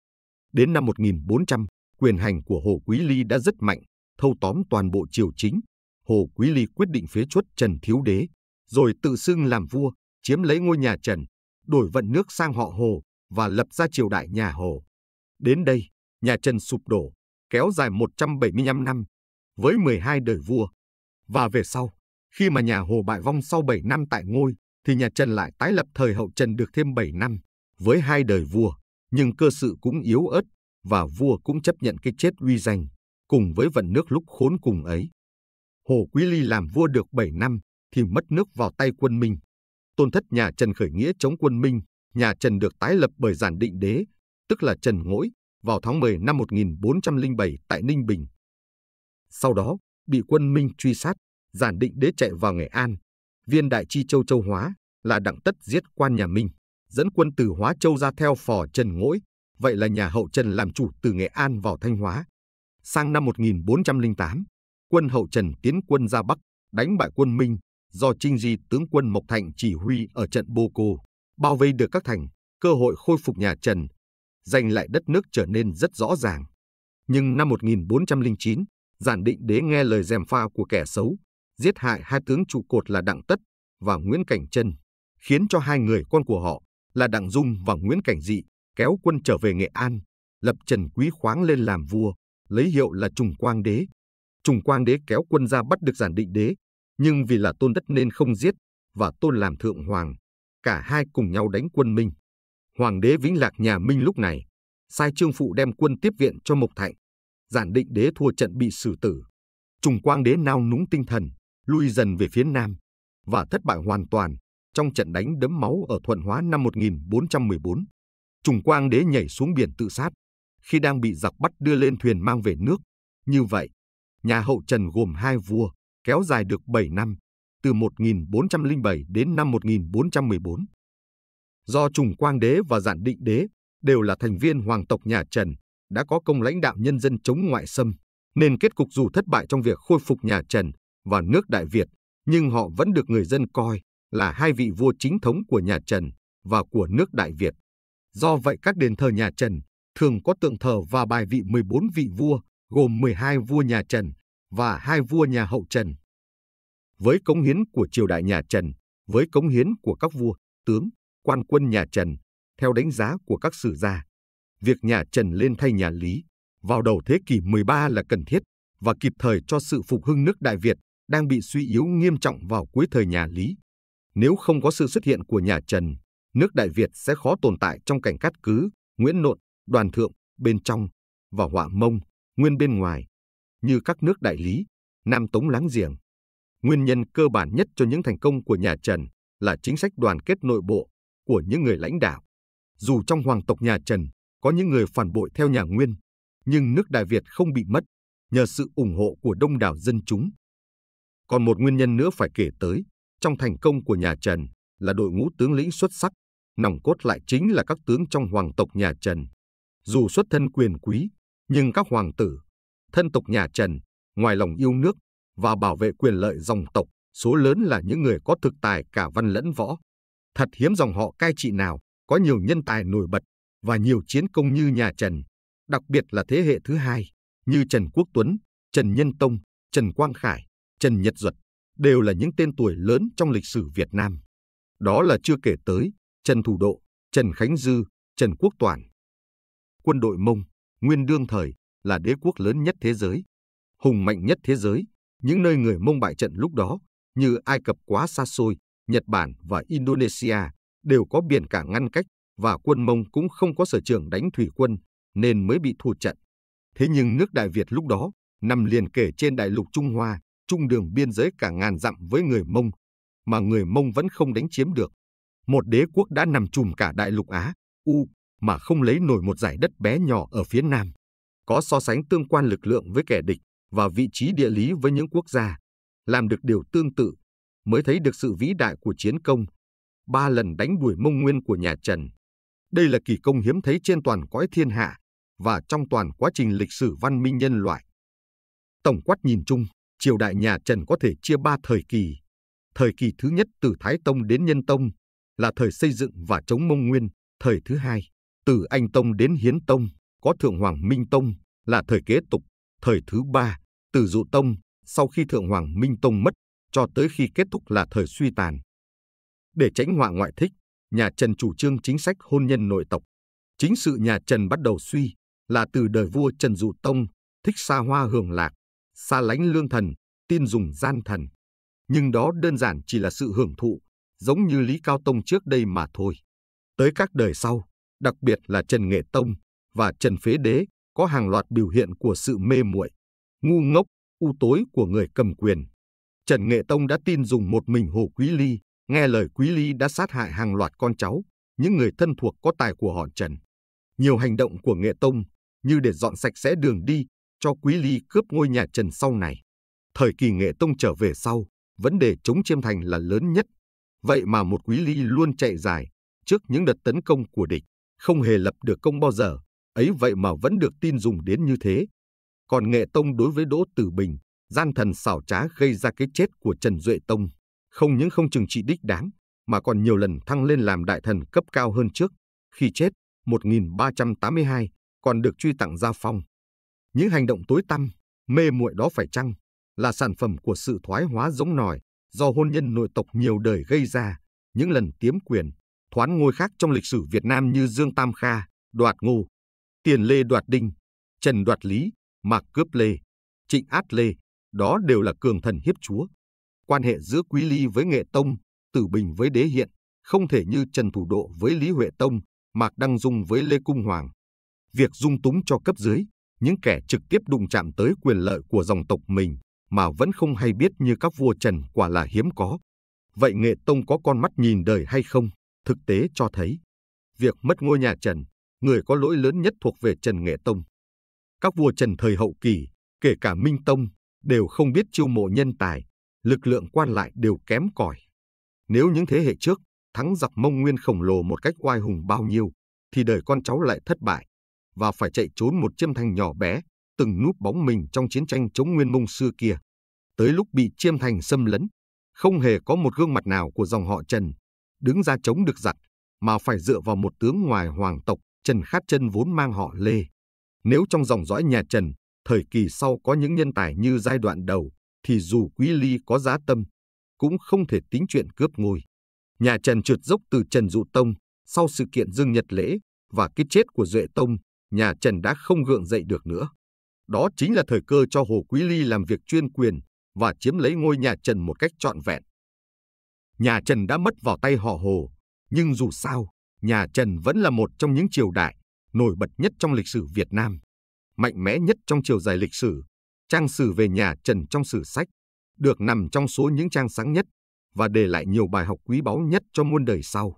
Đến năm 1400, quyền hành của Hồ Quý Ly đã rất mạnh, thâu tóm toàn bộ triều chính. Hồ Quý Ly quyết định phế chuất Trần Thiếu Đế, rồi tự xưng làm vua chiếm lấy ngôi nhà Trần, đổi vận nước sang họ Hồ và lập ra triều đại nhà Hồ. Đến đây, nhà Trần sụp đổ, kéo dài 175 năm, với 12 đời vua. Và về sau, khi mà nhà Hồ bại vong sau 7 năm tại ngôi, thì nhà Trần lại tái lập thời hậu Trần được thêm 7 năm, với hai đời vua, nhưng cơ sự cũng yếu ớt và vua cũng chấp nhận cái chết uy danh, cùng với vận nước lúc khốn cùng ấy. Hồ Quý Ly làm vua được 7 năm thì mất nước vào tay quân Minh tôn thất nhà Trần khởi nghĩa chống quân Minh, nhà Trần được tái lập bởi giản định đế, tức là Trần Ngỗi, vào tháng 10 năm 1407 tại Ninh Bình. Sau đó, bị quân Minh truy sát, giản định đế chạy vào Nghệ An, viên đại chi châu châu Hóa là đặng tất giết quan nhà Minh, dẫn quân từ Hóa Châu ra theo phò Trần Ngỗi, vậy là nhà hậu Trần làm chủ từ Nghệ An vào Thanh Hóa. Sang năm 1408, quân hậu Trần tiến quân ra Bắc, đánh bại quân Minh, do Trinh Di tướng quân Mộc Thạnh chỉ huy ở trận Bô Cô, bao vây được các thành, cơ hội khôi phục nhà Trần, giành lại đất nước trở nên rất rõ ràng. Nhưng năm 1409, Giản Định Đế nghe lời dèm pha của kẻ xấu, giết hại hai tướng trụ cột là Đặng Tất và Nguyễn Cảnh Trân, khiến cho hai người con của họ là Đặng Dung và Nguyễn Cảnh Dị kéo quân trở về Nghệ An, lập Trần Quý Khoáng lên làm vua, lấy hiệu là Trùng Quang Đế. Trùng Quang Đế kéo quân ra bắt được Giản Định Đế, nhưng vì là tôn đất nên không giết và tôn làm thượng hoàng, cả hai cùng nhau đánh quân Minh. Hoàng đế Vĩnh Lạc nhà Minh lúc này sai Trương Phụ đem quân tiếp viện cho Mộc Thạnh, giản định đế thua trận bị xử tử. Trùng Quang đế nao núng tinh thần, lui dần về phía nam và thất bại hoàn toàn trong trận đánh đấm máu ở Thuận Hóa năm 1414. Trùng Quang đế nhảy xuống biển tự sát khi đang bị giặc bắt đưa lên thuyền mang về nước. Như vậy, nhà hậu Trần gồm hai vua, kéo dài được 7 năm, từ 1407 đến năm 1414. Do Trùng Quang Đế và Giản Định Đế đều là thành viên hoàng tộc nhà Trần, đã có công lãnh đạo nhân dân chống ngoại xâm, nên kết cục dù thất bại trong việc khôi phục nhà Trần và nước Đại Việt, nhưng họ vẫn được người dân coi là hai vị vua chính thống của nhà Trần và của nước Đại Việt. Do vậy các đền thờ nhà Trần thường có tượng thờ và bài vị 14 vị vua, gồm 12 vua nhà Trần và hai vua nhà hậu Trần. Với cống hiến của triều đại nhà Trần, với cống hiến của các vua, tướng, quan quân nhà Trần, theo đánh giá của các sử gia, việc nhà Trần lên thay nhà Lý vào đầu thế kỷ 13 là cần thiết và kịp thời cho sự phục hưng nước Đại Việt đang bị suy yếu nghiêm trọng vào cuối thời nhà Lý. Nếu không có sự xuất hiện của nhà Trần, nước Đại Việt sẽ khó tồn tại trong cảnh cát cứ, Nguyễn Nộn, Đoàn Thượng bên trong và Họa Mông, Nguyên bên ngoài như các nước đại lý, Nam Tống láng giềng. Nguyên nhân cơ bản nhất cho những thành công của nhà Trần là chính sách đoàn kết nội bộ của những người lãnh đạo. Dù trong hoàng tộc nhà Trần có những người phản bội theo nhà Nguyên, nhưng nước Đại Việt không bị mất nhờ sự ủng hộ của đông đảo dân chúng. Còn một nguyên nhân nữa phải kể tới trong thành công của nhà Trần là đội ngũ tướng lĩnh xuất sắc, nòng cốt lại chính là các tướng trong hoàng tộc nhà Trần. Dù xuất thân quyền quý, nhưng các hoàng tử thân tộc nhà Trần, ngoài lòng yêu nước và bảo vệ quyền lợi dòng tộc, số lớn là những người có thực tài cả văn lẫn võ. Thật hiếm dòng họ cai trị nào có nhiều nhân tài nổi bật và nhiều chiến công như nhà Trần, đặc biệt là thế hệ thứ hai như Trần Quốc Tuấn, Trần Nhân Tông, Trần Quang Khải, Trần Nhật Duật đều là những tên tuổi lớn trong lịch sử Việt Nam. Đó là chưa kể tới Trần Thủ Độ, Trần Khánh Dư, Trần Quốc Toản Quân đội Mông, nguyên đương thời, là đế quốc lớn nhất thế giới, hùng mạnh nhất thế giới. Những nơi người Mông bại trận lúc đó, như Ai Cập quá xa xôi, Nhật Bản và Indonesia, đều có biển cả ngăn cách và quân Mông cũng không có sở trường đánh thủy quân, nên mới bị thua trận. Thế nhưng nước Đại Việt lúc đó nằm liền kề trên đại lục Trung Hoa, trung đường biên giới cả ngàn dặm với người Mông, mà người Mông vẫn không đánh chiếm được. Một đế quốc đã nằm chùm cả đại lục Á, U, mà không lấy nổi một giải đất bé nhỏ ở phía Nam có so sánh tương quan lực lượng với kẻ địch và vị trí địa lý với những quốc gia, làm được điều tương tự, mới thấy được sự vĩ đại của chiến công, ba lần đánh đuổi mông nguyên của nhà Trần. Đây là kỳ công hiếm thấy trên toàn cõi thiên hạ và trong toàn quá trình lịch sử văn minh nhân loại. Tổng quát nhìn chung, triều đại nhà Trần có thể chia ba thời kỳ. Thời kỳ thứ nhất từ Thái Tông đến Nhân Tông là thời xây dựng và chống mông nguyên, thời thứ hai từ Anh Tông đến Hiến Tông có Thượng Hoàng Minh Tông là thời kế tục, thời thứ ba, từ dụ tông sau khi Thượng Hoàng Minh Tông mất cho tới khi kết thúc là thời suy tàn. Để tránh họa ngoại thích, nhà Trần chủ trương chính sách hôn nhân nội tộc. Chính sự nhà Trần bắt đầu suy là từ đời vua Trần Dụ Tông, thích xa hoa hưởng lạc, xa lánh lương thần, tin dùng gian thần. Nhưng đó đơn giản chỉ là sự hưởng thụ, giống như Lý Cao Tông trước đây mà thôi. Tới các đời sau, đặc biệt là Trần Nghệ Tông, và Trần Phế Đế có hàng loạt biểu hiện của sự mê muội, ngu ngốc, u tối của người cầm quyền. Trần Nghệ Tông đã tin dùng một mình Hồ Quý Ly, nghe lời Quý Ly đã sát hại hàng loạt con cháu, những người thân thuộc có tài của họ Trần. Nhiều hành động của Nghệ Tông như để dọn sạch sẽ đường đi cho Quý Ly cướp ngôi nhà Trần sau này. Thời kỳ Nghệ Tông trở về sau, vấn đề chống chiêm thành là lớn nhất. Vậy mà một Quý Ly luôn chạy dài trước những đợt tấn công của địch, không hề lập được công bao giờ ấy vậy mà vẫn được tin dùng đến như thế. Còn Nghệ Tông đối với Đỗ Tử Bình, gian thần xảo trá gây ra cái chết của Trần Duệ Tông, không những không chừng trị đích đáng, mà còn nhiều lần thăng lên làm đại thần cấp cao hơn trước. Khi chết, 1382, còn được truy tặng gia phong. Những hành động tối tăm, mê muội đó phải chăng là sản phẩm của sự thoái hóa giống nòi do hôn nhân nội tộc nhiều đời gây ra, những lần tiếm quyền, thoán ngôi khác trong lịch sử Việt Nam như Dương Tam Kha, Đoạt Ngô, Tiền Lê đoạt Đinh, Trần đoạt Lý, Mạc cướp Lê, Trịnh át Lê, đó đều là cường thần hiếp chúa. Quan hệ giữa Quý Ly với Nghệ Tông, Tử Bình với Đế Hiện, không thể như Trần Thủ Độ với Lý Huệ Tông, Mạc Đăng Dung với Lê Cung Hoàng. Việc dung túng cho cấp dưới, những kẻ trực tiếp đụng chạm tới quyền lợi của dòng tộc mình mà vẫn không hay biết như các vua Trần quả là hiếm có. Vậy Nghệ Tông có con mắt nhìn đời hay không? Thực tế cho thấy, việc mất ngôi nhà Trần người có lỗi lớn nhất thuộc về Trần Nghệ Tông. Các vua Trần thời hậu kỳ, kể cả Minh Tông, đều không biết chiêu mộ nhân tài, lực lượng quan lại đều kém cỏi. Nếu những thế hệ trước thắng giặc Mông Nguyên khổng lồ một cách oai hùng bao nhiêu, thì đời con cháu lại thất bại và phải chạy trốn một chiêm thành nhỏ bé, từng núp bóng mình trong chiến tranh chống Nguyên Mông xưa kia. Tới lúc bị chiêm thành xâm lấn, không hề có một gương mặt nào của dòng họ Trần đứng ra chống được giặc, mà phải dựa vào một tướng ngoài hoàng tộc Trần Khát Chân vốn mang họ Lê. Nếu trong dòng dõi nhà Trần, thời kỳ sau có những nhân tài như giai đoạn đầu, thì dù Quý Ly có giá tâm, cũng không thể tính chuyện cướp ngôi. Nhà Trần trượt dốc từ Trần Dụ Tông, sau sự kiện Dương Nhật Lễ và cái chết của Duệ Tông, nhà Trần đã không gượng dậy được nữa. Đó chính là thời cơ cho Hồ Quý Ly làm việc chuyên quyền và chiếm lấy ngôi nhà Trần một cách trọn vẹn. Nhà Trần đã mất vào tay họ Hồ, nhưng dù sao, nhà Trần vẫn là một trong những triều đại nổi bật nhất trong lịch sử Việt Nam, mạnh mẽ nhất trong chiều dài lịch sử. Trang sử về nhà Trần trong sử sách được nằm trong số những trang sáng nhất và để lại nhiều bài học quý báu nhất cho muôn đời sau.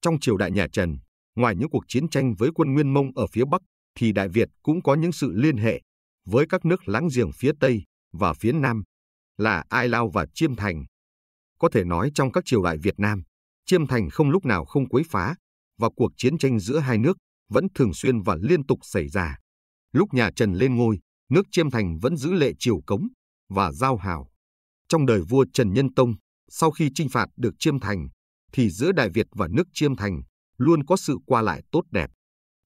Trong triều đại nhà Trần, ngoài những cuộc chiến tranh với quân Nguyên Mông ở phía Bắc, thì Đại Việt cũng có những sự liên hệ với các nước láng giềng phía Tây và phía Nam là Ai Lao và Chiêm Thành. Có thể nói trong các triều đại Việt Nam, Chiêm Thành không lúc nào không quấy phá và cuộc chiến tranh giữa hai nước vẫn thường xuyên và liên tục xảy ra. Lúc nhà Trần lên ngôi, nước Chiêm Thành vẫn giữ lệ triều cống và giao hào. Trong đời vua Trần Nhân Tông, sau khi chinh phạt được Chiêm Thành, thì giữa Đại Việt và nước Chiêm Thành luôn có sự qua lại tốt đẹp.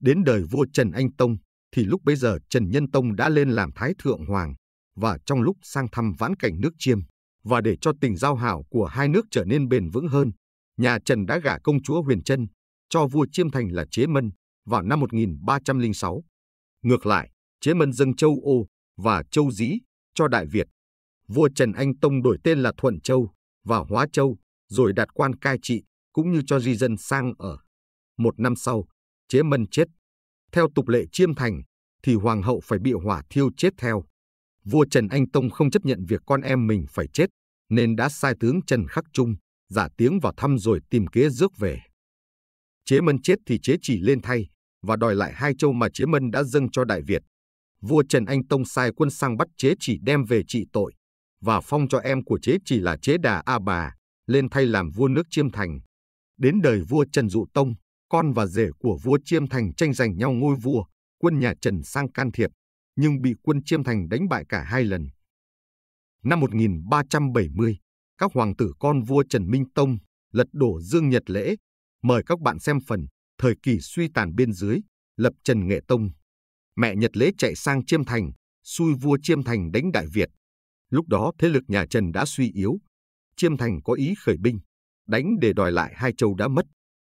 Đến đời vua Trần Anh Tông, thì lúc bấy giờ Trần Nhân Tông đã lên làm Thái Thượng Hoàng và trong lúc sang thăm vãn cảnh nước Chiêm và để cho tình giao hảo của hai nước trở nên bền vững hơn nhà Trần đã gả công chúa Huyền Trân cho vua Chiêm Thành là Chế Mân vào năm 1306. Ngược lại, Chế Mân dâng châu Ô và châu Dĩ cho Đại Việt. Vua Trần Anh Tông đổi tên là Thuận Châu và Hóa Châu, rồi đặt quan cai trị cũng như cho di dân sang ở. Một năm sau, Chế Mân chết. Theo tục lệ Chiêm Thành, thì hoàng hậu phải bị hỏa thiêu chết theo. Vua Trần Anh Tông không chấp nhận việc con em mình phải chết, nên đã sai tướng Trần Khắc Trung giả tiếng vào thăm rồi tìm kế rước về. Chế Mân chết thì chế chỉ lên thay và đòi lại hai châu mà chế Mân đã dâng cho Đại Việt. Vua Trần Anh Tông sai quân sang bắt chế chỉ đem về trị tội và phong cho em của chế chỉ là chế đà A Bà, lên thay làm vua nước Chiêm Thành. Đến đời vua Trần Dụ Tông, con và rể của vua Chiêm Thành tranh giành nhau ngôi vua, quân nhà Trần sang can thiệp, nhưng bị quân Chiêm Thành đánh bại cả hai lần. Năm 1370, các hoàng tử con vua Trần Minh Tông lật đổ Dương Nhật Lễ. Mời các bạn xem phần Thời kỳ suy tàn biên dưới, lập Trần Nghệ Tông. Mẹ Nhật Lễ chạy sang Chiêm Thành, xui vua Chiêm Thành đánh Đại Việt. Lúc đó thế lực nhà Trần đã suy yếu. Chiêm Thành có ý khởi binh, đánh để đòi lại hai châu đã mất.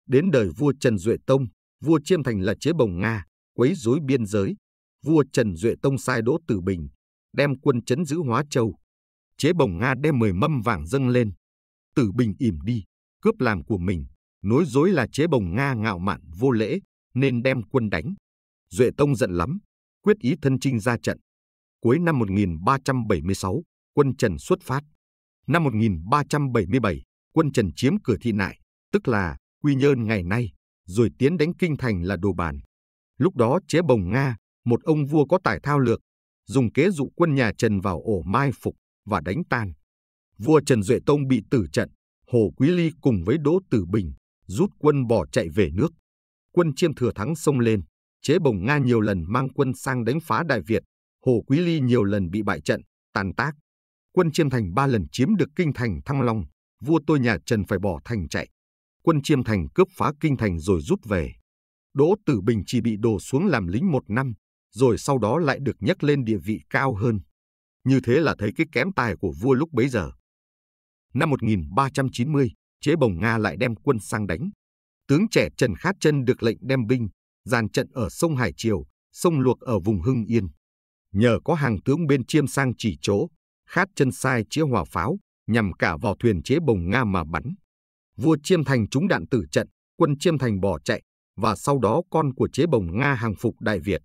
Đến đời vua Trần Duệ Tông, vua Chiêm Thành là chế bồng Nga, quấy rối biên giới. Vua Trần Duệ Tông sai Đỗ Tử Bình, đem quân chấn giữ Hóa Châu, chế bồng Nga đem mười mâm vàng dâng lên. Tử Bình ỉm đi, cướp làm của mình, nói dối là chế bồng Nga ngạo mạn vô lễ, nên đem quân đánh. Duệ Tông giận lắm, quyết ý thân chinh ra trận. Cuối năm 1376, quân Trần xuất phát. Năm 1377, quân Trần chiếm cửa thị nại, tức là Quy Nhơn ngày nay, rồi tiến đánh kinh thành là Đồ Bàn. Lúc đó chế bồng Nga, một ông vua có tài thao lược, dùng kế dụ quân nhà Trần vào ổ mai phục, và đánh tan. Vua Trần Duệ Tông bị tử trận, Hồ Quý Ly cùng với Đỗ Tử Bình rút quân bỏ chạy về nước. Quân Chiêm Thừa Thắng xông lên, chế bồng Nga nhiều lần mang quân sang đánh phá Đại Việt, Hồ Quý Ly nhiều lần bị bại trận, tàn tác. Quân Chiêm Thành ba lần chiếm được kinh thành Thăng Long, vua tôi nhà Trần phải bỏ thành chạy. Quân Chiêm Thành cướp phá kinh thành rồi rút về. Đỗ Tử Bình chỉ bị đổ xuống làm lính một năm, rồi sau đó lại được nhấc lên địa vị cao hơn như thế là thấy cái kém tài của vua lúc bấy giờ. Năm 1390, chế bồng Nga lại đem quân sang đánh. Tướng trẻ Trần Khát Chân được lệnh đem binh, dàn trận ở sông Hải Triều, sông Luộc ở vùng Hưng Yên. Nhờ có hàng tướng bên chiêm sang chỉ chỗ, Khát Chân sai chĩa hỏa pháo, nhằm cả vào thuyền chế bồng Nga mà bắn. Vua Chiêm Thành trúng đạn tử trận, quân Chiêm Thành bỏ chạy, và sau đó con của chế bồng Nga hàng phục Đại Việt.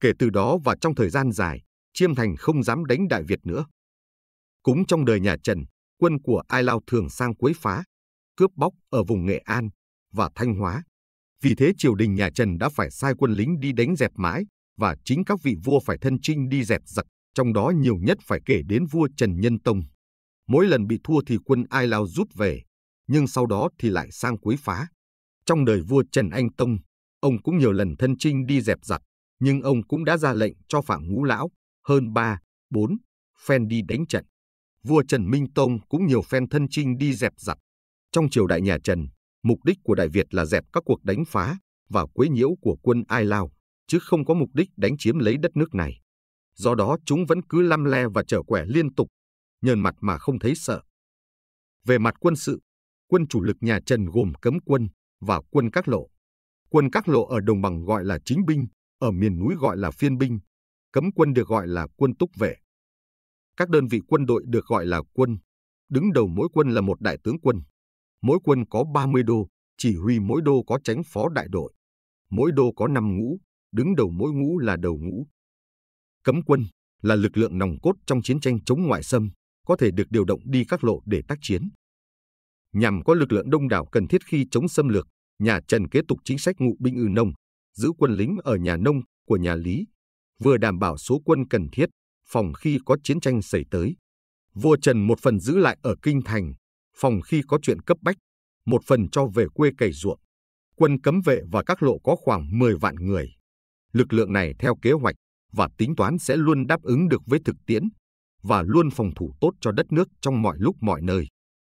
Kể từ đó và trong thời gian dài, Chiêm Thành không dám đánh Đại Việt nữa. Cũng trong đời nhà Trần, quân của Ai Lao thường sang quấy phá, cướp bóc ở vùng Nghệ An và Thanh Hóa. Vì thế triều đình nhà Trần đã phải sai quân lính đi đánh dẹp mãi và chính các vị vua phải thân chinh đi dẹp giặc, trong đó nhiều nhất phải kể đến vua Trần Nhân Tông. Mỗi lần bị thua thì quân Ai Lao rút về, nhưng sau đó thì lại sang quấy phá. Trong đời vua Trần Anh Tông, ông cũng nhiều lần thân chinh đi dẹp giặc, nhưng ông cũng đã ra lệnh cho Phạm Ngũ Lão hơn 3, 4 phen đi đánh trận. Vua Trần Minh Tông cũng nhiều phen thân chinh đi dẹp giặc. Trong triều đại nhà Trần, mục đích của Đại Việt là dẹp các cuộc đánh phá và quấy nhiễu của quân Ai Lao, chứ không có mục đích đánh chiếm lấy đất nước này. Do đó chúng vẫn cứ lăm le và trở quẻ liên tục, nhờn mặt mà không thấy sợ. Về mặt quân sự, quân chủ lực nhà Trần gồm cấm quân và quân các lộ. Quân các lộ ở đồng bằng gọi là chính binh, ở miền núi gọi là phiên binh, cấm quân được gọi là quân túc vệ. Các đơn vị quân đội được gọi là quân, đứng đầu mỗi quân là một đại tướng quân. Mỗi quân có 30 đô, chỉ huy mỗi đô có tránh phó đại đội. Mỗi đô có 5 ngũ, đứng đầu mỗi ngũ là đầu ngũ. Cấm quân là lực lượng nòng cốt trong chiến tranh chống ngoại xâm, có thể được điều động đi các lộ để tác chiến. Nhằm có lực lượng đông đảo cần thiết khi chống xâm lược, nhà Trần kế tục chính sách ngụ binh ư nông, giữ quân lính ở nhà nông của nhà Lý vừa đảm bảo số quân cần thiết, phòng khi có chiến tranh xảy tới. Vua Trần một phần giữ lại ở kinh thành, phòng khi có chuyện cấp bách, một phần cho về quê cày ruộng. Quân cấm vệ và các lộ có khoảng 10 vạn người. Lực lượng này theo kế hoạch và tính toán sẽ luôn đáp ứng được với thực tiễn và luôn phòng thủ tốt cho đất nước trong mọi lúc mọi nơi.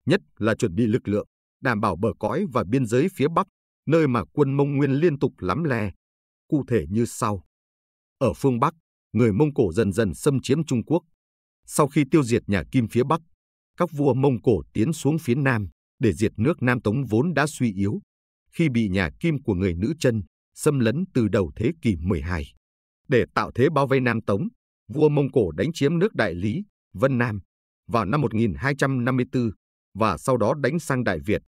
Nhất là chuẩn bị lực lượng, đảm bảo bờ cõi và biên giới phía Bắc, nơi mà quân Mông Nguyên liên tục lắm le, cụ thể như sau. Ở phương Bắc, người Mông Cổ dần dần xâm chiếm Trung Quốc. Sau khi tiêu diệt nhà Kim phía Bắc, các vua Mông Cổ tiến xuống phía Nam để diệt nước Nam Tống vốn đã suy yếu khi bị nhà Kim của người nữ chân xâm lấn từ đầu thế kỷ 12. Để tạo thế bao vây Nam Tống, vua Mông Cổ đánh chiếm nước Đại Lý, Vân Nam vào năm 1254 và sau đó đánh sang Đại Việt.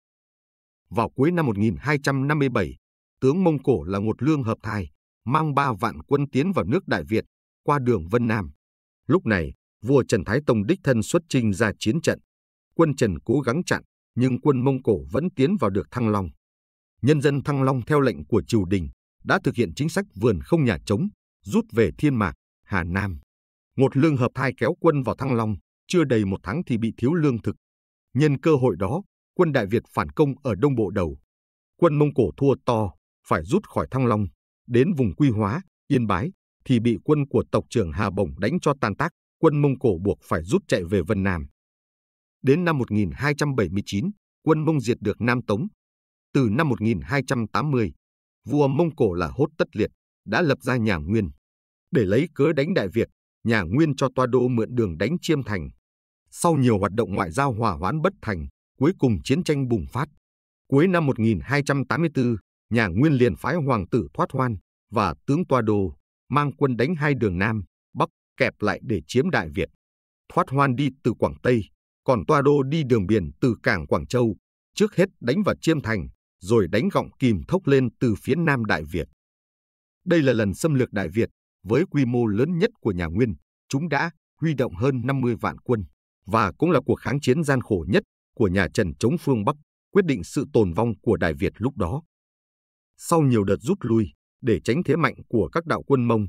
Vào cuối năm 1257, tướng Mông Cổ là Ngột Lương hợp thai mang ba vạn quân tiến vào nước Đại Việt qua đường Vân Nam. Lúc này, vua Trần Thái Tông đích thân xuất chinh ra chiến trận. Quân Trần cố gắng chặn, nhưng quân Mông Cổ vẫn tiến vào được Thăng Long. Nhân dân Thăng Long theo lệnh của triều đình đã thực hiện chính sách vườn không nhà trống, rút về Thiên Mạc, Hà Nam. Ngột Lương hợp thai kéo quân vào Thăng Long, chưa đầy một tháng thì bị thiếu lương thực. Nhân cơ hội đó, quân Đại Việt phản công ở Đông Bộ Đầu. Quân Mông Cổ thua to, phải rút khỏi Thăng Long, đến vùng Quy Hóa, Yên Bái thì bị quân của tộc trưởng Hà Bổng đánh cho tan tác, quân Mông Cổ buộc phải rút chạy về Vân Nam. Đến năm 1279, quân Mông diệt được Nam Tống. Từ năm 1280, vua Mông Cổ là Hốt Tất Liệt đã lập ra nhà Nguyên. Để lấy cớ đánh Đại Việt, nhà Nguyên cho toa đô mượn đường đánh Chiêm Thành. Sau nhiều hoạt động ngoại giao hòa hoãn bất thành, cuối cùng chiến tranh bùng phát. Cuối năm 1284, nhà Nguyên liền phái hoàng tử thoát hoan và tướng Toa Đô mang quân đánh hai đường Nam, Bắc kẹp lại để chiếm Đại Việt. Thoát hoan đi từ Quảng Tây, còn Toa Đô đi đường biển từ cảng Quảng Châu, trước hết đánh vào Chiêm Thành, rồi đánh gọng kìm thốc lên từ phía Nam Đại Việt. Đây là lần xâm lược Đại Việt với quy mô lớn nhất của nhà Nguyên, chúng đã huy động hơn 50 vạn quân và cũng là cuộc kháng chiến gian khổ nhất của nhà Trần chống phương Bắc, quyết định sự tồn vong của Đại Việt lúc đó. Sau nhiều đợt rút lui, để tránh thế mạnh của các đạo quân Mông,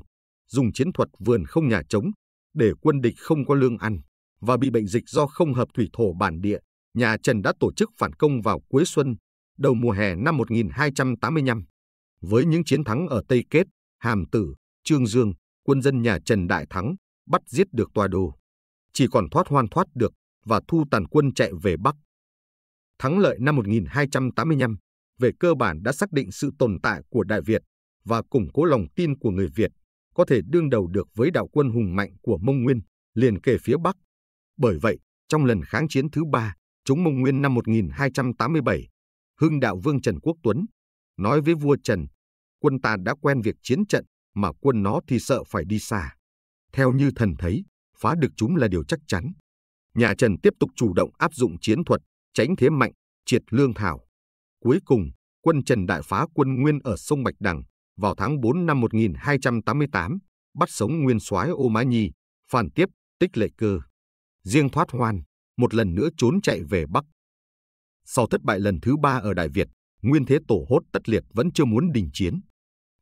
dùng chiến thuật vườn không nhà trống để quân địch không có lương ăn và bị bệnh dịch do không hợp thủy thổ bản địa, nhà Trần đã tổ chức phản công vào cuối xuân, đầu mùa hè năm 1285. Với những chiến thắng ở Tây Kết, Hàm Tử, Trương Dương, quân dân nhà Trần đại thắng, bắt giết được tòa đồ. Chỉ còn thoát hoan thoát được và thu tàn quân chạy về Bắc. Thắng lợi năm 1285 về cơ bản đã xác định sự tồn tại của Đại Việt và củng cố lòng tin của người Việt có thể đương đầu được với đạo quân hùng mạnh của Mông Nguyên liền kề phía Bắc. Bởi vậy, trong lần kháng chiến thứ ba, chống Mông Nguyên năm 1287, Hưng đạo vương Trần Quốc Tuấn nói với vua Trần, quân ta đã quen việc chiến trận mà quân nó thì sợ phải đi xa. Theo như thần thấy, phá được chúng là điều chắc chắn. Nhà Trần tiếp tục chủ động áp dụng chiến thuật, tránh thế mạnh, triệt lương thảo, Cuối cùng, quân Trần đại phá quân Nguyên ở sông Bạch Đằng vào tháng 4 năm 1288, bắt sống Nguyên soái Ô Mã Nhi, phản Tiếp, Tích Lệ Cơ. Riêng thoát hoan, một lần nữa trốn chạy về Bắc. Sau thất bại lần thứ ba ở Đại Việt, Nguyên Thế Tổ Hốt Tất Liệt vẫn chưa muốn đình chiến.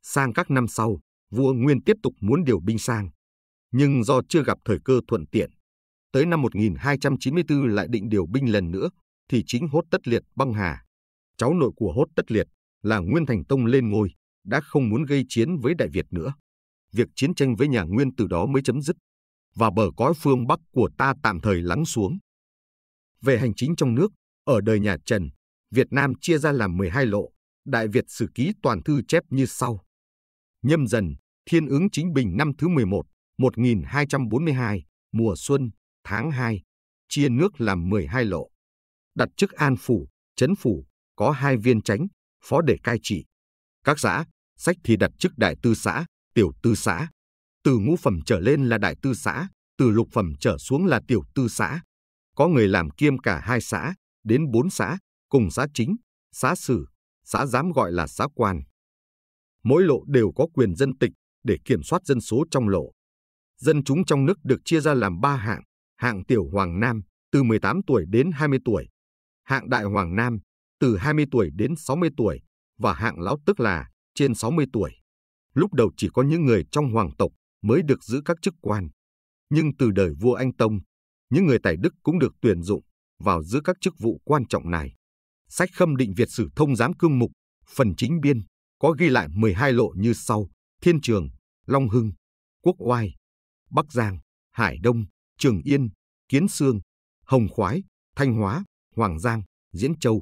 Sang các năm sau, vua Nguyên tiếp tục muốn điều binh sang, nhưng do chưa gặp thời cơ thuận tiện, tới năm 1294 lại định điều binh lần nữa thì chính Hốt Tất Liệt băng hà cháu nội của Hốt Tất Liệt là Nguyên Thành Tông lên ngôi, đã không muốn gây chiến với Đại Việt nữa. Việc chiến tranh với nhà Nguyên từ đó mới chấm dứt, và bờ cõi phương Bắc của ta tạm thời lắng xuống. Về hành chính trong nước, ở đời nhà Trần, Việt Nam chia ra làm 12 lộ, Đại Việt Sử Ký toàn thư chép như sau. Nhâm dần, Thiên ứng chính bình năm thứ 11, 1242, mùa xuân, tháng 2, chia nước làm 12 lộ. Đặt chức An Phủ, Trấn Phủ, có hai viên tránh, phó để cai trị. Các xã, sách thì đặt chức đại tư xã, tiểu tư xã. Từ ngũ phẩm trở lên là đại tư xã, từ lục phẩm trở xuống là tiểu tư xã. Có người làm kiêm cả hai xã, đến bốn xã, cùng xã chính, xã sử, xã giám gọi là xã quan. Mỗi lộ đều có quyền dân tịch để kiểm soát dân số trong lộ. Dân chúng trong nước được chia ra làm ba hạng, hạng tiểu hoàng nam từ 18 tuổi đến 20 tuổi, hạng đại hoàng nam từ 20 tuổi đến 60 tuổi và hạng lão tức là trên 60 tuổi. Lúc đầu chỉ có những người trong hoàng tộc mới được giữ các chức quan. Nhưng từ đời vua Anh Tông, những người tài đức cũng được tuyển dụng vào giữ các chức vụ quan trọng này. Sách khâm định Việt sử thông giám cương mục, phần chính biên, có ghi lại 12 lộ như sau, Thiên Trường, Long Hưng, Quốc Oai, Bắc Giang, Hải Đông, Trường Yên, Kiến Sương, Hồng Khoái, Thanh Hóa, Hoàng Giang, Diễn Châu.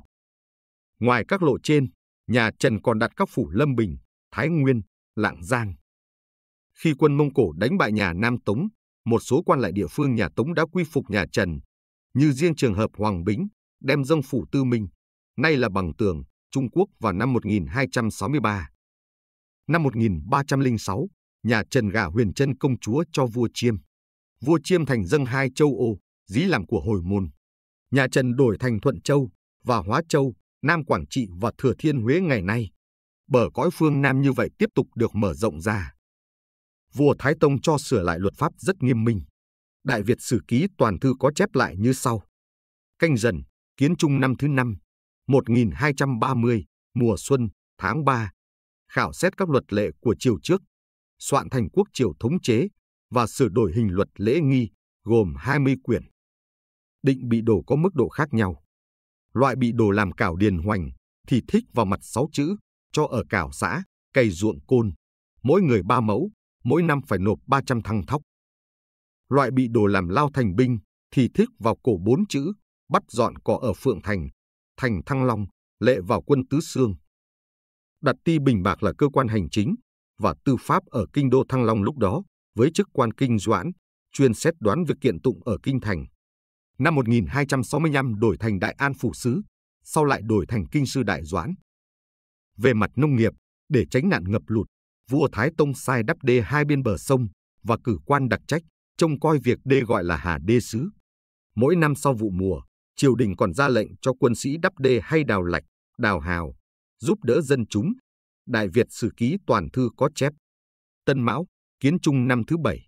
Ngoài các lộ trên, nhà Trần còn đặt các phủ Lâm Bình, Thái Nguyên, Lạng Giang. Khi quân Mông Cổ đánh bại nhà Nam Tống, một số quan lại địa phương nhà Tống đã quy phục nhà Trần, như riêng trường hợp Hoàng Bính đem dâng phủ Tư Minh, nay là Bằng Tường, Trung Quốc vào năm 1263. Năm 1306, nhà Trần gả huyền chân công chúa cho vua Chiêm. Vua Chiêm thành dâng hai châu ô, dí làm của hồi môn. Nhà Trần đổi thành Thuận Châu và Hóa Châu Nam Quảng Trị và Thừa Thiên Huế ngày nay, bờ cõi phương Nam như vậy tiếp tục được mở rộng ra. Vua Thái Tông cho sửa lại luật pháp rất nghiêm minh. Đại Việt Sử Ký Toàn Thư có chép lại như sau. Canh dần, kiến trung năm thứ năm, 1230, mùa xuân, tháng 3, khảo xét các luật lệ của triều trước, soạn thành quốc triều thống chế và sửa đổi hình luật lễ nghi gồm 20 quyển. Định bị đổ có mức độ khác nhau loại bị đồ làm cảo điền hoành thì thích vào mặt sáu chữ, cho ở cảo xã, cày ruộng côn. Mỗi người ba mẫu, mỗi năm phải nộp 300 thăng thóc. Loại bị đồ làm lao thành binh thì thích vào cổ bốn chữ, bắt dọn cỏ ở Phượng Thành, Thành Thăng Long, lệ vào quân Tứ Xương. Đặt ti Bình Bạc là cơ quan hành chính và tư pháp ở kinh đô Thăng Long lúc đó với chức quan kinh doãn, chuyên xét đoán việc kiện tụng ở kinh thành. Năm 1265 đổi thành Đại An Phủ Sứ, sau lại đổi thành Kinh Sư Đại Doãn. Về mặt nông nghiệp, để tránh nạn ngập lụt, vua Thái Tông sai đắp đê hai bên bờ sông và cử quan đặc trách, trông coi việc đê gọi là Hà Đê Sứ. Mỗi năm sau vụ mùa, triều đình còn ra lệnh cho quân sĩ đắp đê hay đào lạch, đào hào, giúp đỡ dân chúng. Đại Việt Sử Ký Toàn Thư có chép. Tân Mão, Kiến Trung năm thứ bảy,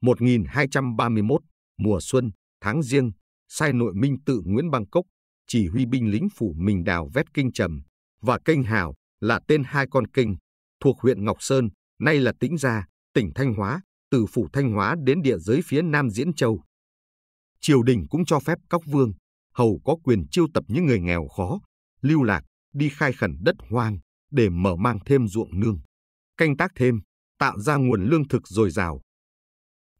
1231, mùa xuân. Tháng riêng, sai nội minh tự Nguyễn Bang Cốc chỉ huy binh lính phủ mình đào vét kinh trầm, và kênh Hào là tên hai con kênh, thuộc huyện Ngọc Sơn, nay là tỉnh Gia, tỉnh Thanh Hóa, từ phủ Thanh Hóa đến địa giới phía Nam Diễn Châu. Triều đình cũng cho phép các vương, hầu có quyền chiêu tập những người nghèo khó, lưu lạc, đi khai khẩn đất hoang để mở mang thêm ruộng nương, canh tác thêm, tạo ra nguồn lương thực dồi dào.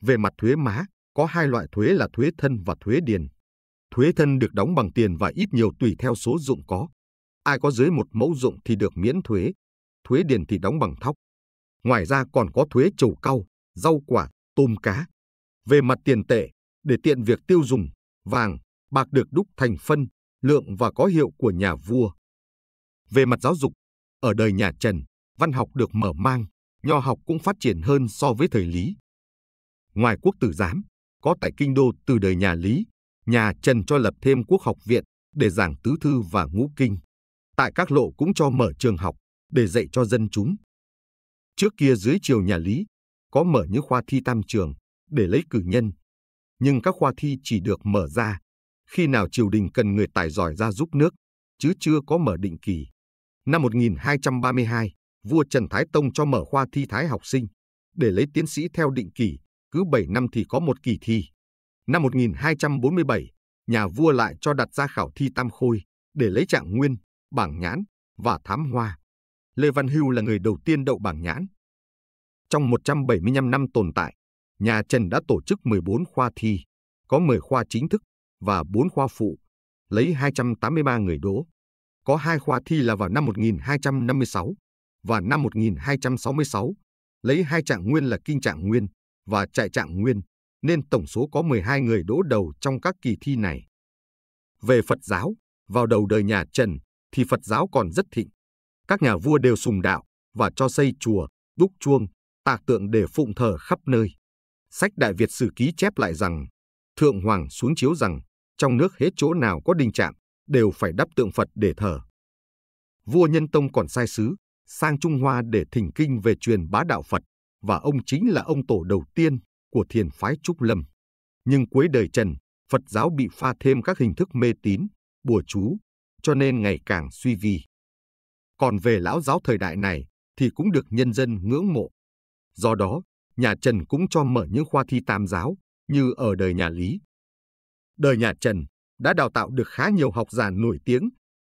Về mặt thuế má, có hai loại thuế là thuế thân và thuế điền. Thuế thân được đóng bằng tiền và ít nhiều tùy theo số dụng có. Ai có dưới một mẫu dụng thì được miễn thuế. Thuế điền thì đóng bằng thóc. Ngoài ra còn có thuế trầu cau, rau quả, tôm cá. Về mặt tiền tệ, để tiện việc tiêu dùng, vàng, bạc được đúc thành phân, lượng và có hiệu của nhà vua. Về mặt giáo dục, ở đời nhà Trần, văn học được mở mang, nho học cũng phát triển hơn so với thời Lý. Ngoài quốc tử giám, có tại kinh đô từ đời nhà Lý, nhà Trần cho lập thêm quốc học viện để giảng tứ thư và ngũ kinh. Tại các lộ cũng cho mở trường học để dạy cho dân chúng. Trước kia dưới triều nhà Lý, có mở những khoa thi tam trường để lấy cử nhân. Nhưng các khoa thi chỉ được mở ra khi nào triều đình cần người tài giỏi ra giúp nước, chứ chưa có mở định kỳ. Năm 1232, vua Trần Thái Tông cho mở khoa thi thái học sinh để lấy tiến sĩ theo định kỳ cứ 7 năm thì có một kỳ thi. Năm 1247, nhà vua lại cho đặt ra khảo thi tam khôi để lấy trạng nguyên, bảng nhãn và thám hoa. Lê Văn Hưu là người đầu tiên đậu bảng nhãn. Trong 175 năm tồn tại, nhà Trần đã tổ chức 14 khoa thi, có 10 khoa chính thức và 4 khoa phụ, lấy 283 người đỗ. Có hai khoa thi là vào năm 1256 và năm 1266, lấy hai trạng nguyên là kinh trạng nguyên và trại trạng nguyên, nên tổng số có 12 người đỗ đầu trong các kỳ thi này. Về Phật giáo, vào đầu đời nhà Trần thì Phật giáo còn rất thịnh. Các nhà vua đều sùng đạo và cho xây chùa, đúc chuông, tạc tượng để phụng thờ khắp nơi. Sách Đại Việt Sử Ký chép lại rằng, Thượng Hoàng xuống chiếu rằng, trong nước hết chỗ nào có đình trạm, đều phải đắp tượng Phật để thờ. Vua Nhân Tông còn sai sứ, sang Trung Hoa để thỉnh kinh về truyền bá đạo Phật và ông chính là ông tổ đầu tiên của thiền phái Trúc Lâm. Nhưng cuối đời Trần, Phật giáo bị pha thêm các hình thức mê tín, bùa chú, cho nên ngày càng suy vi. Còn về lão giáo thời đại này thì cũng được nhân dân ngưỡng mộ. Do đó, nhà Trần cũng cho mở những khoa thi tam giáo như ở đời nhà Lý. Đời nhà Trần đã đào tạo được khá nhiều học giả nổi tiếng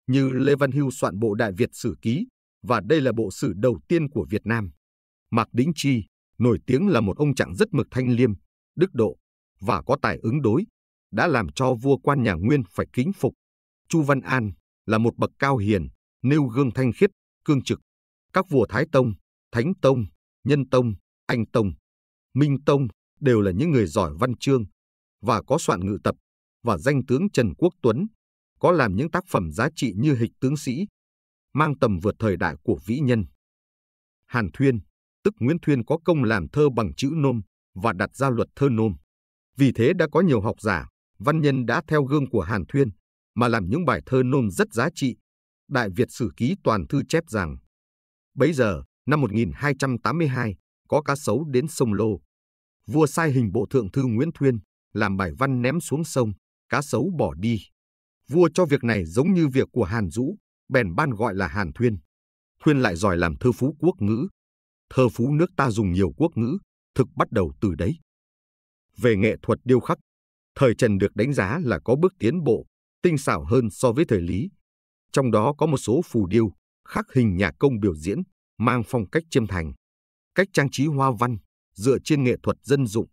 như Lê Văn Hưu soạn bộ Đại Việt Sử Ký và đây là bộ sử đầu tiên của Việt Nam. Mạc Đĩnh Chi nổi tiếng là một ông trạng rất mực thanh liêm, đức độ và có tài ứng đối, đã làm cho vua quan nhà Nguyên phải kính phục. Chu Văn An là một bậc cao hiền, nêu gương thanh khiết, cương trực. Các vua Thái Tông, Thánh Tông, Nhân Tông, Anh Tông, Minh Tông đều là những người giỏi văn chương và có soạn ngự tập và danh tướng Trần Quốc Tuấn có làm những tác phẩm giá trị như hịch tướng sĩ, mang tầm vượt thời đại của vĩ nhân. Hàn Thuyên tức Nguyễn Thuyên có công làm thơ bằng chữ nôm và đặt ra luật thơ nôm. Vì thế đã có nhiều học giả, văn nhân đã theo gương của Hàn Thuyên mà làm những bài thơ nôm rất giá trị. Đại Việt Sử Ký Toàn Thư chép rằng, bấy giờ, năm 1282, có cá sấu đến sông Lô. Vua sai hình bộ thượng thư Nguyễn Thuyên làm bài văn ném xuống sông, cá sấu bỏ đi. Vua cho việc này giống như việc của Hàn Dũ, bèn ban gọi là Hàn Thuyên. Thuyên lại giỏi làm thơ phú quốc ngữ, thơ phú nước ta dùng nhiều quốc ngữ, thực bắt đầu từ đấy. Về nghệ thuật điêu khắc, thời Trần được đánh giá là có bước tiến bộ, tinh xảo hơn so với thời Lý. Trong đó có một số phù điêu, khắc hình nhà công biểu diễn, mang phong cách chiêm thành, cách trang trí hoa văn, dựa trên nghệ thuật dân dụng.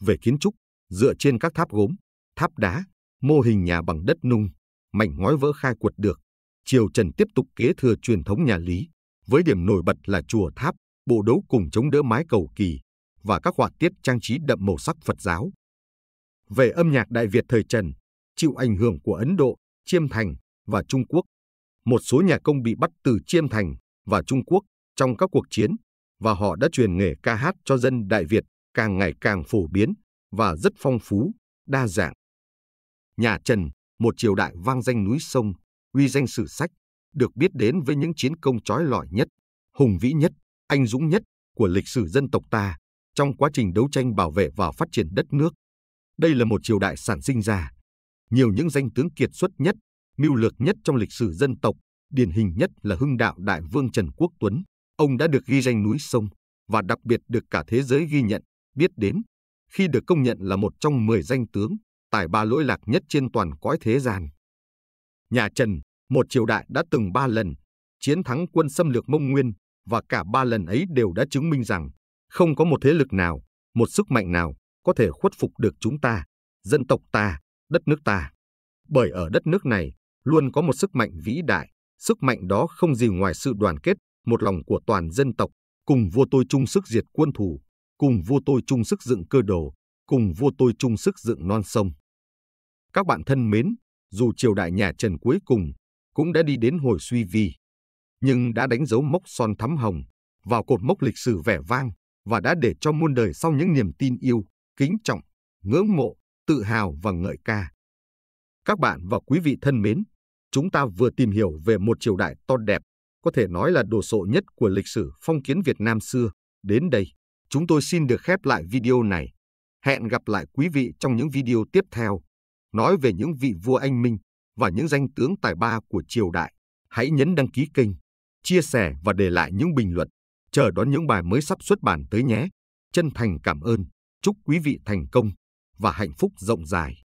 Về kiến trúc, dựa trên các tháp gốm, tháp đá, mô hình nhà bằng đất nung, mảnh ngói vỡ khai quật được, triều Trần tiếp tục kế thừa truyền thống nhà Lý với điểm nổi bật là chùa tháp, bộ đấu cùng chống đỡ mái cầu kỳ và các họa tiết trang trí đậm màu sắc Phật giáo. Về âm nhạc Đại Việt thời Trần, chịu ảnh hưởng của Ấn Độ, Chiêm Thành và Trung Quốc, một số nhà công bị bắt từ Chiêm Thành và Trung Quốc trong các cuộc chiến và họ đã truyền nghề ca hát cho dân Đại Việt càng ngày càng phổ biến và rất phong phú, đa dạng. Nhà Trần, một triều đại vang danh núi sông, uy danh sử sách được biết đến với những chiến công trói lọi nhất, hùng vĩ nhất, anh dũng nhất của lịch sử dân tộc ta trong quá trình đấu tranh bảo vệ và phát triển đất nước. Đây là một triều đại sản sinh ra, nhiều những danh tướng kiệt xuất nhất, mưu lược nhất trong lịch sử dân tộc, điển hình nhất là hưng đạo đại vương Trần Quốc Tuấn. Ông đã được ghi danh núi sông và đặc biệt được cả thế giới ghi nhận, biết đến, khi được công nhận là một trong 10 danh tướng, tài ba lỗi lạc nhất trên toàn cõi thế gian. Nhà Trần một triều đại đã từng ba lần chiến thắng quân xâm lược Mông Nguyên và cả ba lần ấy đều đã chứng minh rằng không có một thế lực nào, một sức mạnh nào có thể khuất phục được chúng ta, dân tộc ta, đất nước ta. Bởi ở đất nước này luôn có một sức mạnh vĩ đại, sức mạnh đó không gì ngoài sự đoàn kết, một lòng của toàn dân tộc, cùng vua tôi chung sức diệt quân thù, cùng vua tôi chung sức dựng cơ đồ, cùng vua tôi chung sức dựng non sông. Các bạn thân mến, dù triều đại nhà Trần cuối cùng cũng đã đi đến hồi suy vi, nhưng đã đánh dấu mốc son thắm hồng vào cột mốc lịch sử vẻ vang và đã để cho muôn đời sau những niềm tin yêu, kính trọng, ngưỡng mộ, tự hào và ngợi ca. Các bạn và quý vị thân mến, chúng ta vừa tìm hiểu về một triều đại to đẹp, có thể nói là đồ sộ nhất của lịch sử phong kiến Việt Nam xưa. Đến đây, chúng tôi xin được khép lại video này. Hẹn gặp lại quý vị trong những video tiếp theo, nói về những vị vua anh minh, và những danh tướng tài ba của triều đại, hãy nhấn đăng ký kênh, chia sẻ và để lại những bình luận. Chờ đón những bài mới sắp xuất bản tới nhé. Chân thành cảm ơn, chúc quý vị thành công và hạnh phúc rộng dài.